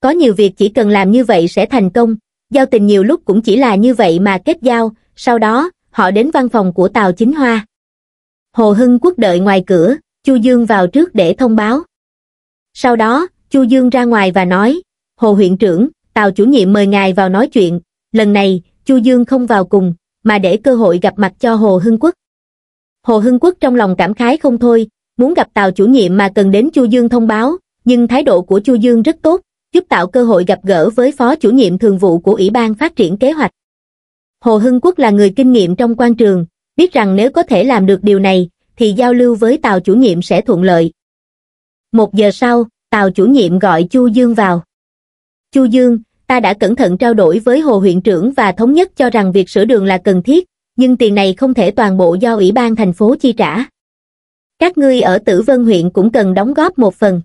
có nhiều việc chỉ cần làm như vậy sẽ thành công giao tình nhiều lúc cũng chỉ là như vậy mà kết giao, sau đó, họ đến văn phòng của Tào Chính Hoa. Hồ Hưng Quốc đợi ngoài cửa, Chu Dương vào trước để thông báo. Sau đó, Chu Dương ra ngoài và nói, Hồ huyện trưởng, Tào chủ nhiệm mời ngài vào nói chuyện, lần này, Chu Dương không vào cùng, mà để cơ hội gặp mặt cho Hồ Hưng Quốc. Hồ Hưng Quốc trong lòng cảm khái không thôi, muốn gặp Tào chủ nhiệm mà cần đến Chu Dương thông báo, nhưng thái độ của Chu Dương rất tốt, giúp tạo cơ hội gặp gỡ với phó chủ nhiệm thường vụ của Ủy ban Phát triển Kế hoạch. Hồ Hưng Quốc là người kinh nghiệm trong quan trường, biết rằng nếu có thể làm được điều này, thì giao lưu với tàu chủ nhiệm sẽ thuận lợi. Một giờ sau, tàu chủ nhiệm gọi Chu Dương vào. Chu Dương, ta đã cẩn thận trao đổi với Hồ huyện trưởng và thống nhất cho rằng việc sửa đường là cần thiết, nhưng tiền này không thể toàn bộ do Ủy ban thành phố chi trả. Các ngươi ở Tử Vân huyện cũng cần đóng góp một phần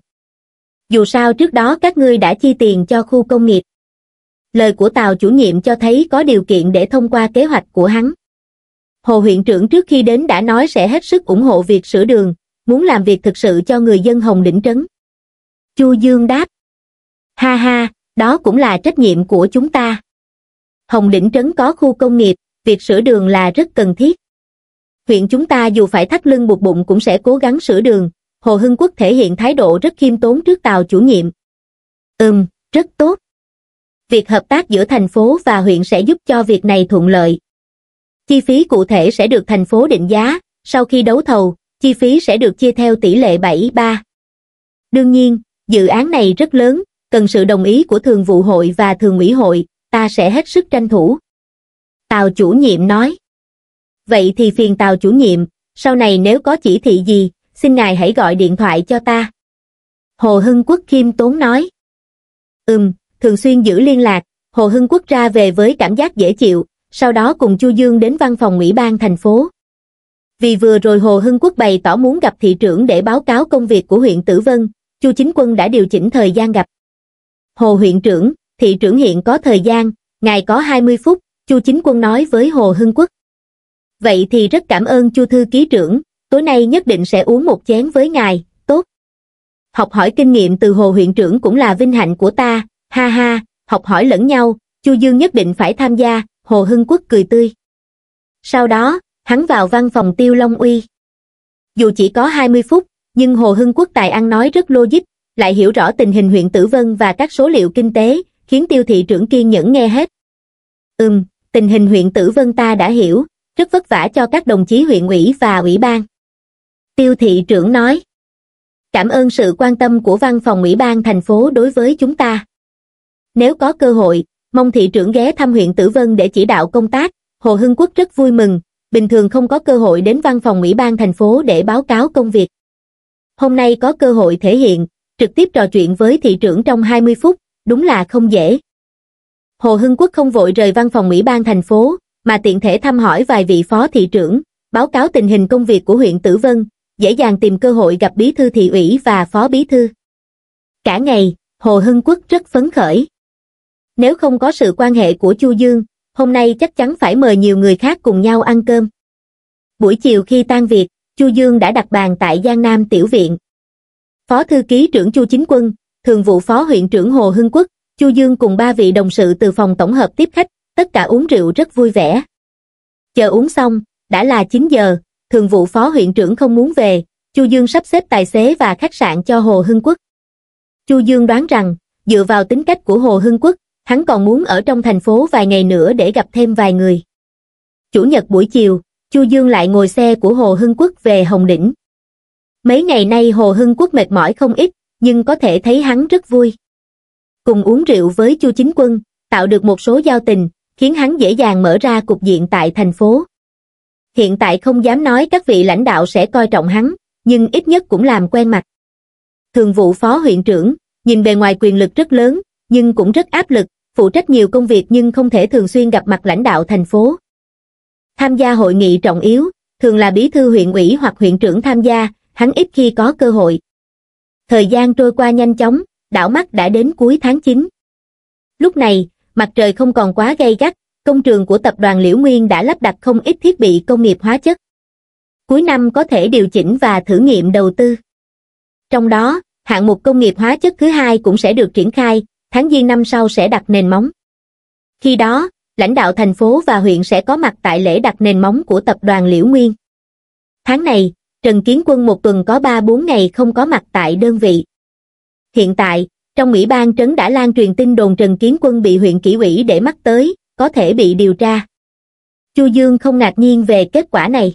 dù sao trước đó các ngươi đã chi tiền cho khu công nghiệp lời của tàu chủ nhiệm cho thấy có điều kiện để thông qua kế hoạch của hắn hồ huyện trưởng trước khi đến đã nói sẽ hết sức ủng hộ việc sửa đường muốn làm việc thực sự cho người dân hồng đỉnh trấn chu dương đáp ha ha đó cũng là trách nhiệm của chúng ta hồng đỉnh trấn có khu công nghiệp việc sửa đường là rất cần thiết huyện chúng ta dù phải thắt lưng buộc bụng cũng sẽ cố gắng sửa đường hồ hưng quốc thể hiện thái độ rất khiêm tốn trước tàu chủ nhiệm ừm rất tốt việc hợp tác giữa thành phố và huyện sẽ giúp cho việc này thuận lợi chi phí cụ thể sẽ được thành phố định giá sau khi đấu thầu chi phí sẽ được chia theo tỷ lệ 73. Đương nhiên, dự án này rất lớn, cần sự đồng ý của thường vụ hội và thường ủy hội, ta sẽ hết sức tranh thủ. Tàu chủ nhiệm nói. Vậy thì phiền tàu chủ nhiệm, sau này nếu có chỉ thị gì, xin ngài hãy gọi điện thoại cho ta. Hồ Hưng Quốc khiêm tốn nói. Ừm, thường xuyên giữ liên lạc, Hồ Hưng Quốc ra về với cảm giác dễ chịu, sau đó cùng Chu Dương đến văn phòng ủy ban thành phố. Vì vừa rồi Hồ Hưng Quốc bày tỏ muốn gặp thị trưởng để báo cáo công việc của huyện Tử Vân, Chu Chính Quân đã điều chỉnh thời gian gặp. Hồ huyện trưởng, thị trưởng hiện có thời gian, ngài có 20 phút, Chu Chính Quân nói với Hồ Hưng Quốc. Vậy thì rất cảm ơn Chu Thư Ký trưởng, tối nay nhất định sẽ uống một chén với ngài, tốt. Học hỏi kinh nghiệm từ Hồ huyện trưởng cũng là vinh hạnh của ta, ha ha, học hỏi lẫn nhau, Chu Dương nhất định phải tham gia, Hồ Hưng Quốc cười tươi. Sau đó, hắn vào văn phòng Tiêu Long Uy. Dù chỉ có 20 phút, nhưng Hồ Hưng Quốc tài ăn nói rất logic, lại hiểu rõ tình hình huyện Tử Vân và các số liệu kinh tế, khiến Tiêu thị trưởng kiên nhẫn nghe hết. Ừm, tình hình huyện Tử Vân ta đã hiểu, rất vất vả cho các đồng chí huyện ủy và ủy ban tiêu thị trưởng nói. Cảm ơn sự quan tâm của văn phòng ủy ban thành phố đối với chúng ta. Nếu có cơ hội, mong thị trưởng ghé thăm huyện Tử Vân để chỉ đạo công tác, Hồ Hưng Quốc rất vui mừng, bình thường không có cơ hội đến văn phòng ủy ban thành phố để báo cáo công việc. Hôm nay có cơ hội thể hiện, trực tiếp trò chuyện với thị trưởng trong 20 phút, đúng là không dễ. Hồ Hưng Quốc không vội rời văn phòng ủy ban thành phố, mà tiện thể thăm hỏi vài vị phó thị trưởng, báo cáo tình hình công việc của huyện Tử Vân, dễ dàng tìm cơ hội gặp bí thư thị ủy và phó bí thư. Cả ngày, Hồ Hưng Quốc rất phấn khởi. Nếu không có sự quan hệ của Chu Dương, hôm nay chắc chắn phải mời nhiều người khác cùng nhau ăn cơm. Buổi chiều khi tan việc, Chu Dương đã đặt bàn tại Giang Nam Tiểu Viện. Phó thư ký trưởng Chu Chính Quân, thường vụ phó huyện trưởng Hồ Hưng Quốc, Chu Dương cùng ba vị đồng sự từ phòng tổng hợp tiếp khách, tất cả uống rượu rất vui vẻ. Chờ uống xong, đã là 9 giờ, thường vụ phó huyện trưởng không muốn về, Chu Dương sắp xếp tài xế và khách sạn cho Hồ Hưng Quốc. Chu Dương đoán rằng, dựa vào tính cách của Hồ Hưng Quốc, hắn còn muốn ở trong thành phố vài ngày nữa để gặp thêm vài người. Chủ nhật buổi chiều, Chu Dương lại ngồi xe của Hồ Hưng Quốc về Hồng Đỉnh. Mấy ngày nay Hồ Hưng Quốc mệt mỏi không ít, nhưng có thể thấy hắn rất vui. Cùng uống rượu với Chu Chính Quân, tạo được một số giao tình, khiến hắn dễ dàng mở ra cục diện tại thành phố hiện tại không dám nói các vị lãnh đạo sẽ coi trọng hắn, nhưng ít nhất cũng làm quen mặt. Thường vụ phó huyện trưởng, nhìn bề ngoài quyền lực rất lớn, nhưng cũng rất áp lực, phụ trách nhiều công việc nhưng không thể thường xuyên gặp mặt lãnh đạo thành phố. Tham gia hội nghị trọng yếu, thường là bí thư huyện ủy hoặc huyện trưởng tham gia, hắn ít khi có cơ hội. Thời gian trôi qua nhanh chóng, đảo mắt đã đến cuối tháng 9. Lúc này, mặt trời không còn quá gay gắt, công trường của tập đoàn Liễu Nguyên đã lắp đặt không ít thiết bị công nghiệp hóa chất. Cuối năm có thể điều chỉnh và thử nghiệm đầu tư. Trong đó, hạng mục công nghiệp hóa chất thứ hai cũng sẽ được triển khai, tháng Giêng năm sau sẽ đặt nền móng. Khi đó, lãnh đạo thành phố và huyện sẽ có mặt tại lễ đặt nền móng của tập đoàn Liễu Nguyên. Tháng này, Trần Kiến Quân một tuần có 3-4 ngày không có mặt tại đơn vị. Hiện tại, trong Ủy ban trấn đã lan truyền tin đồn Trần Kiến Quân bị huyện kỷ ủy để mắt tới, có thể bị điều tra. Chu Dương không ngạc nhiên về kết quả này.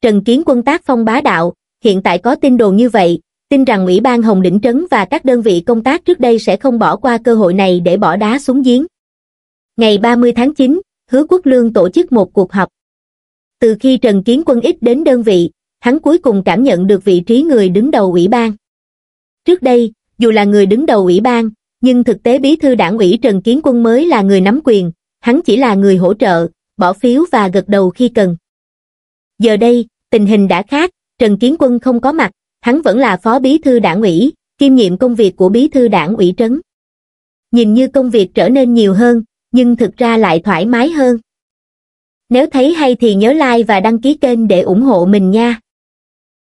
Trần Kiến Quân tác phong bá đạo, hiện tại có tin đồn như vậy, tin rằng Ủy ban Hồng Đỉnh Trấn và các đơn vị công tác trước đây sẽ không bỏ qua cơ hội này để bỏ đá xuống giếng. Ngày 30 tháng 9, Hứa Quốc Lương tổ chức một cuộc họp. Từ khi Trần Kiến Quân ít đến đơn vị, hắn cuối cùng cảm nhận được vị trí người đứng đầu ủy ban. Trước đây, dù là người đứng đầu ủy ban, nhưng thực tế bí thư đảng ủy Trần Kiến Quân mới là người nắm quyền, hắn chỉ là người hỗ trợ, bỏ phiếu và gật đầu khi cần. Giờ đây, tình hình đã khác, Trần Kiến Quân không có mặt, hắn vẫn là phó bí thư đảng ủy, kiêm nhiệm công việc của bí thư đảng ủy trấn. Nhìn như công việc trở nên nhiều hơn, nhưng thực ra lại thoải mái hơn. Nếu thấy hay thì nhớ like và đăng ký kênh để ủng hộ mình nha.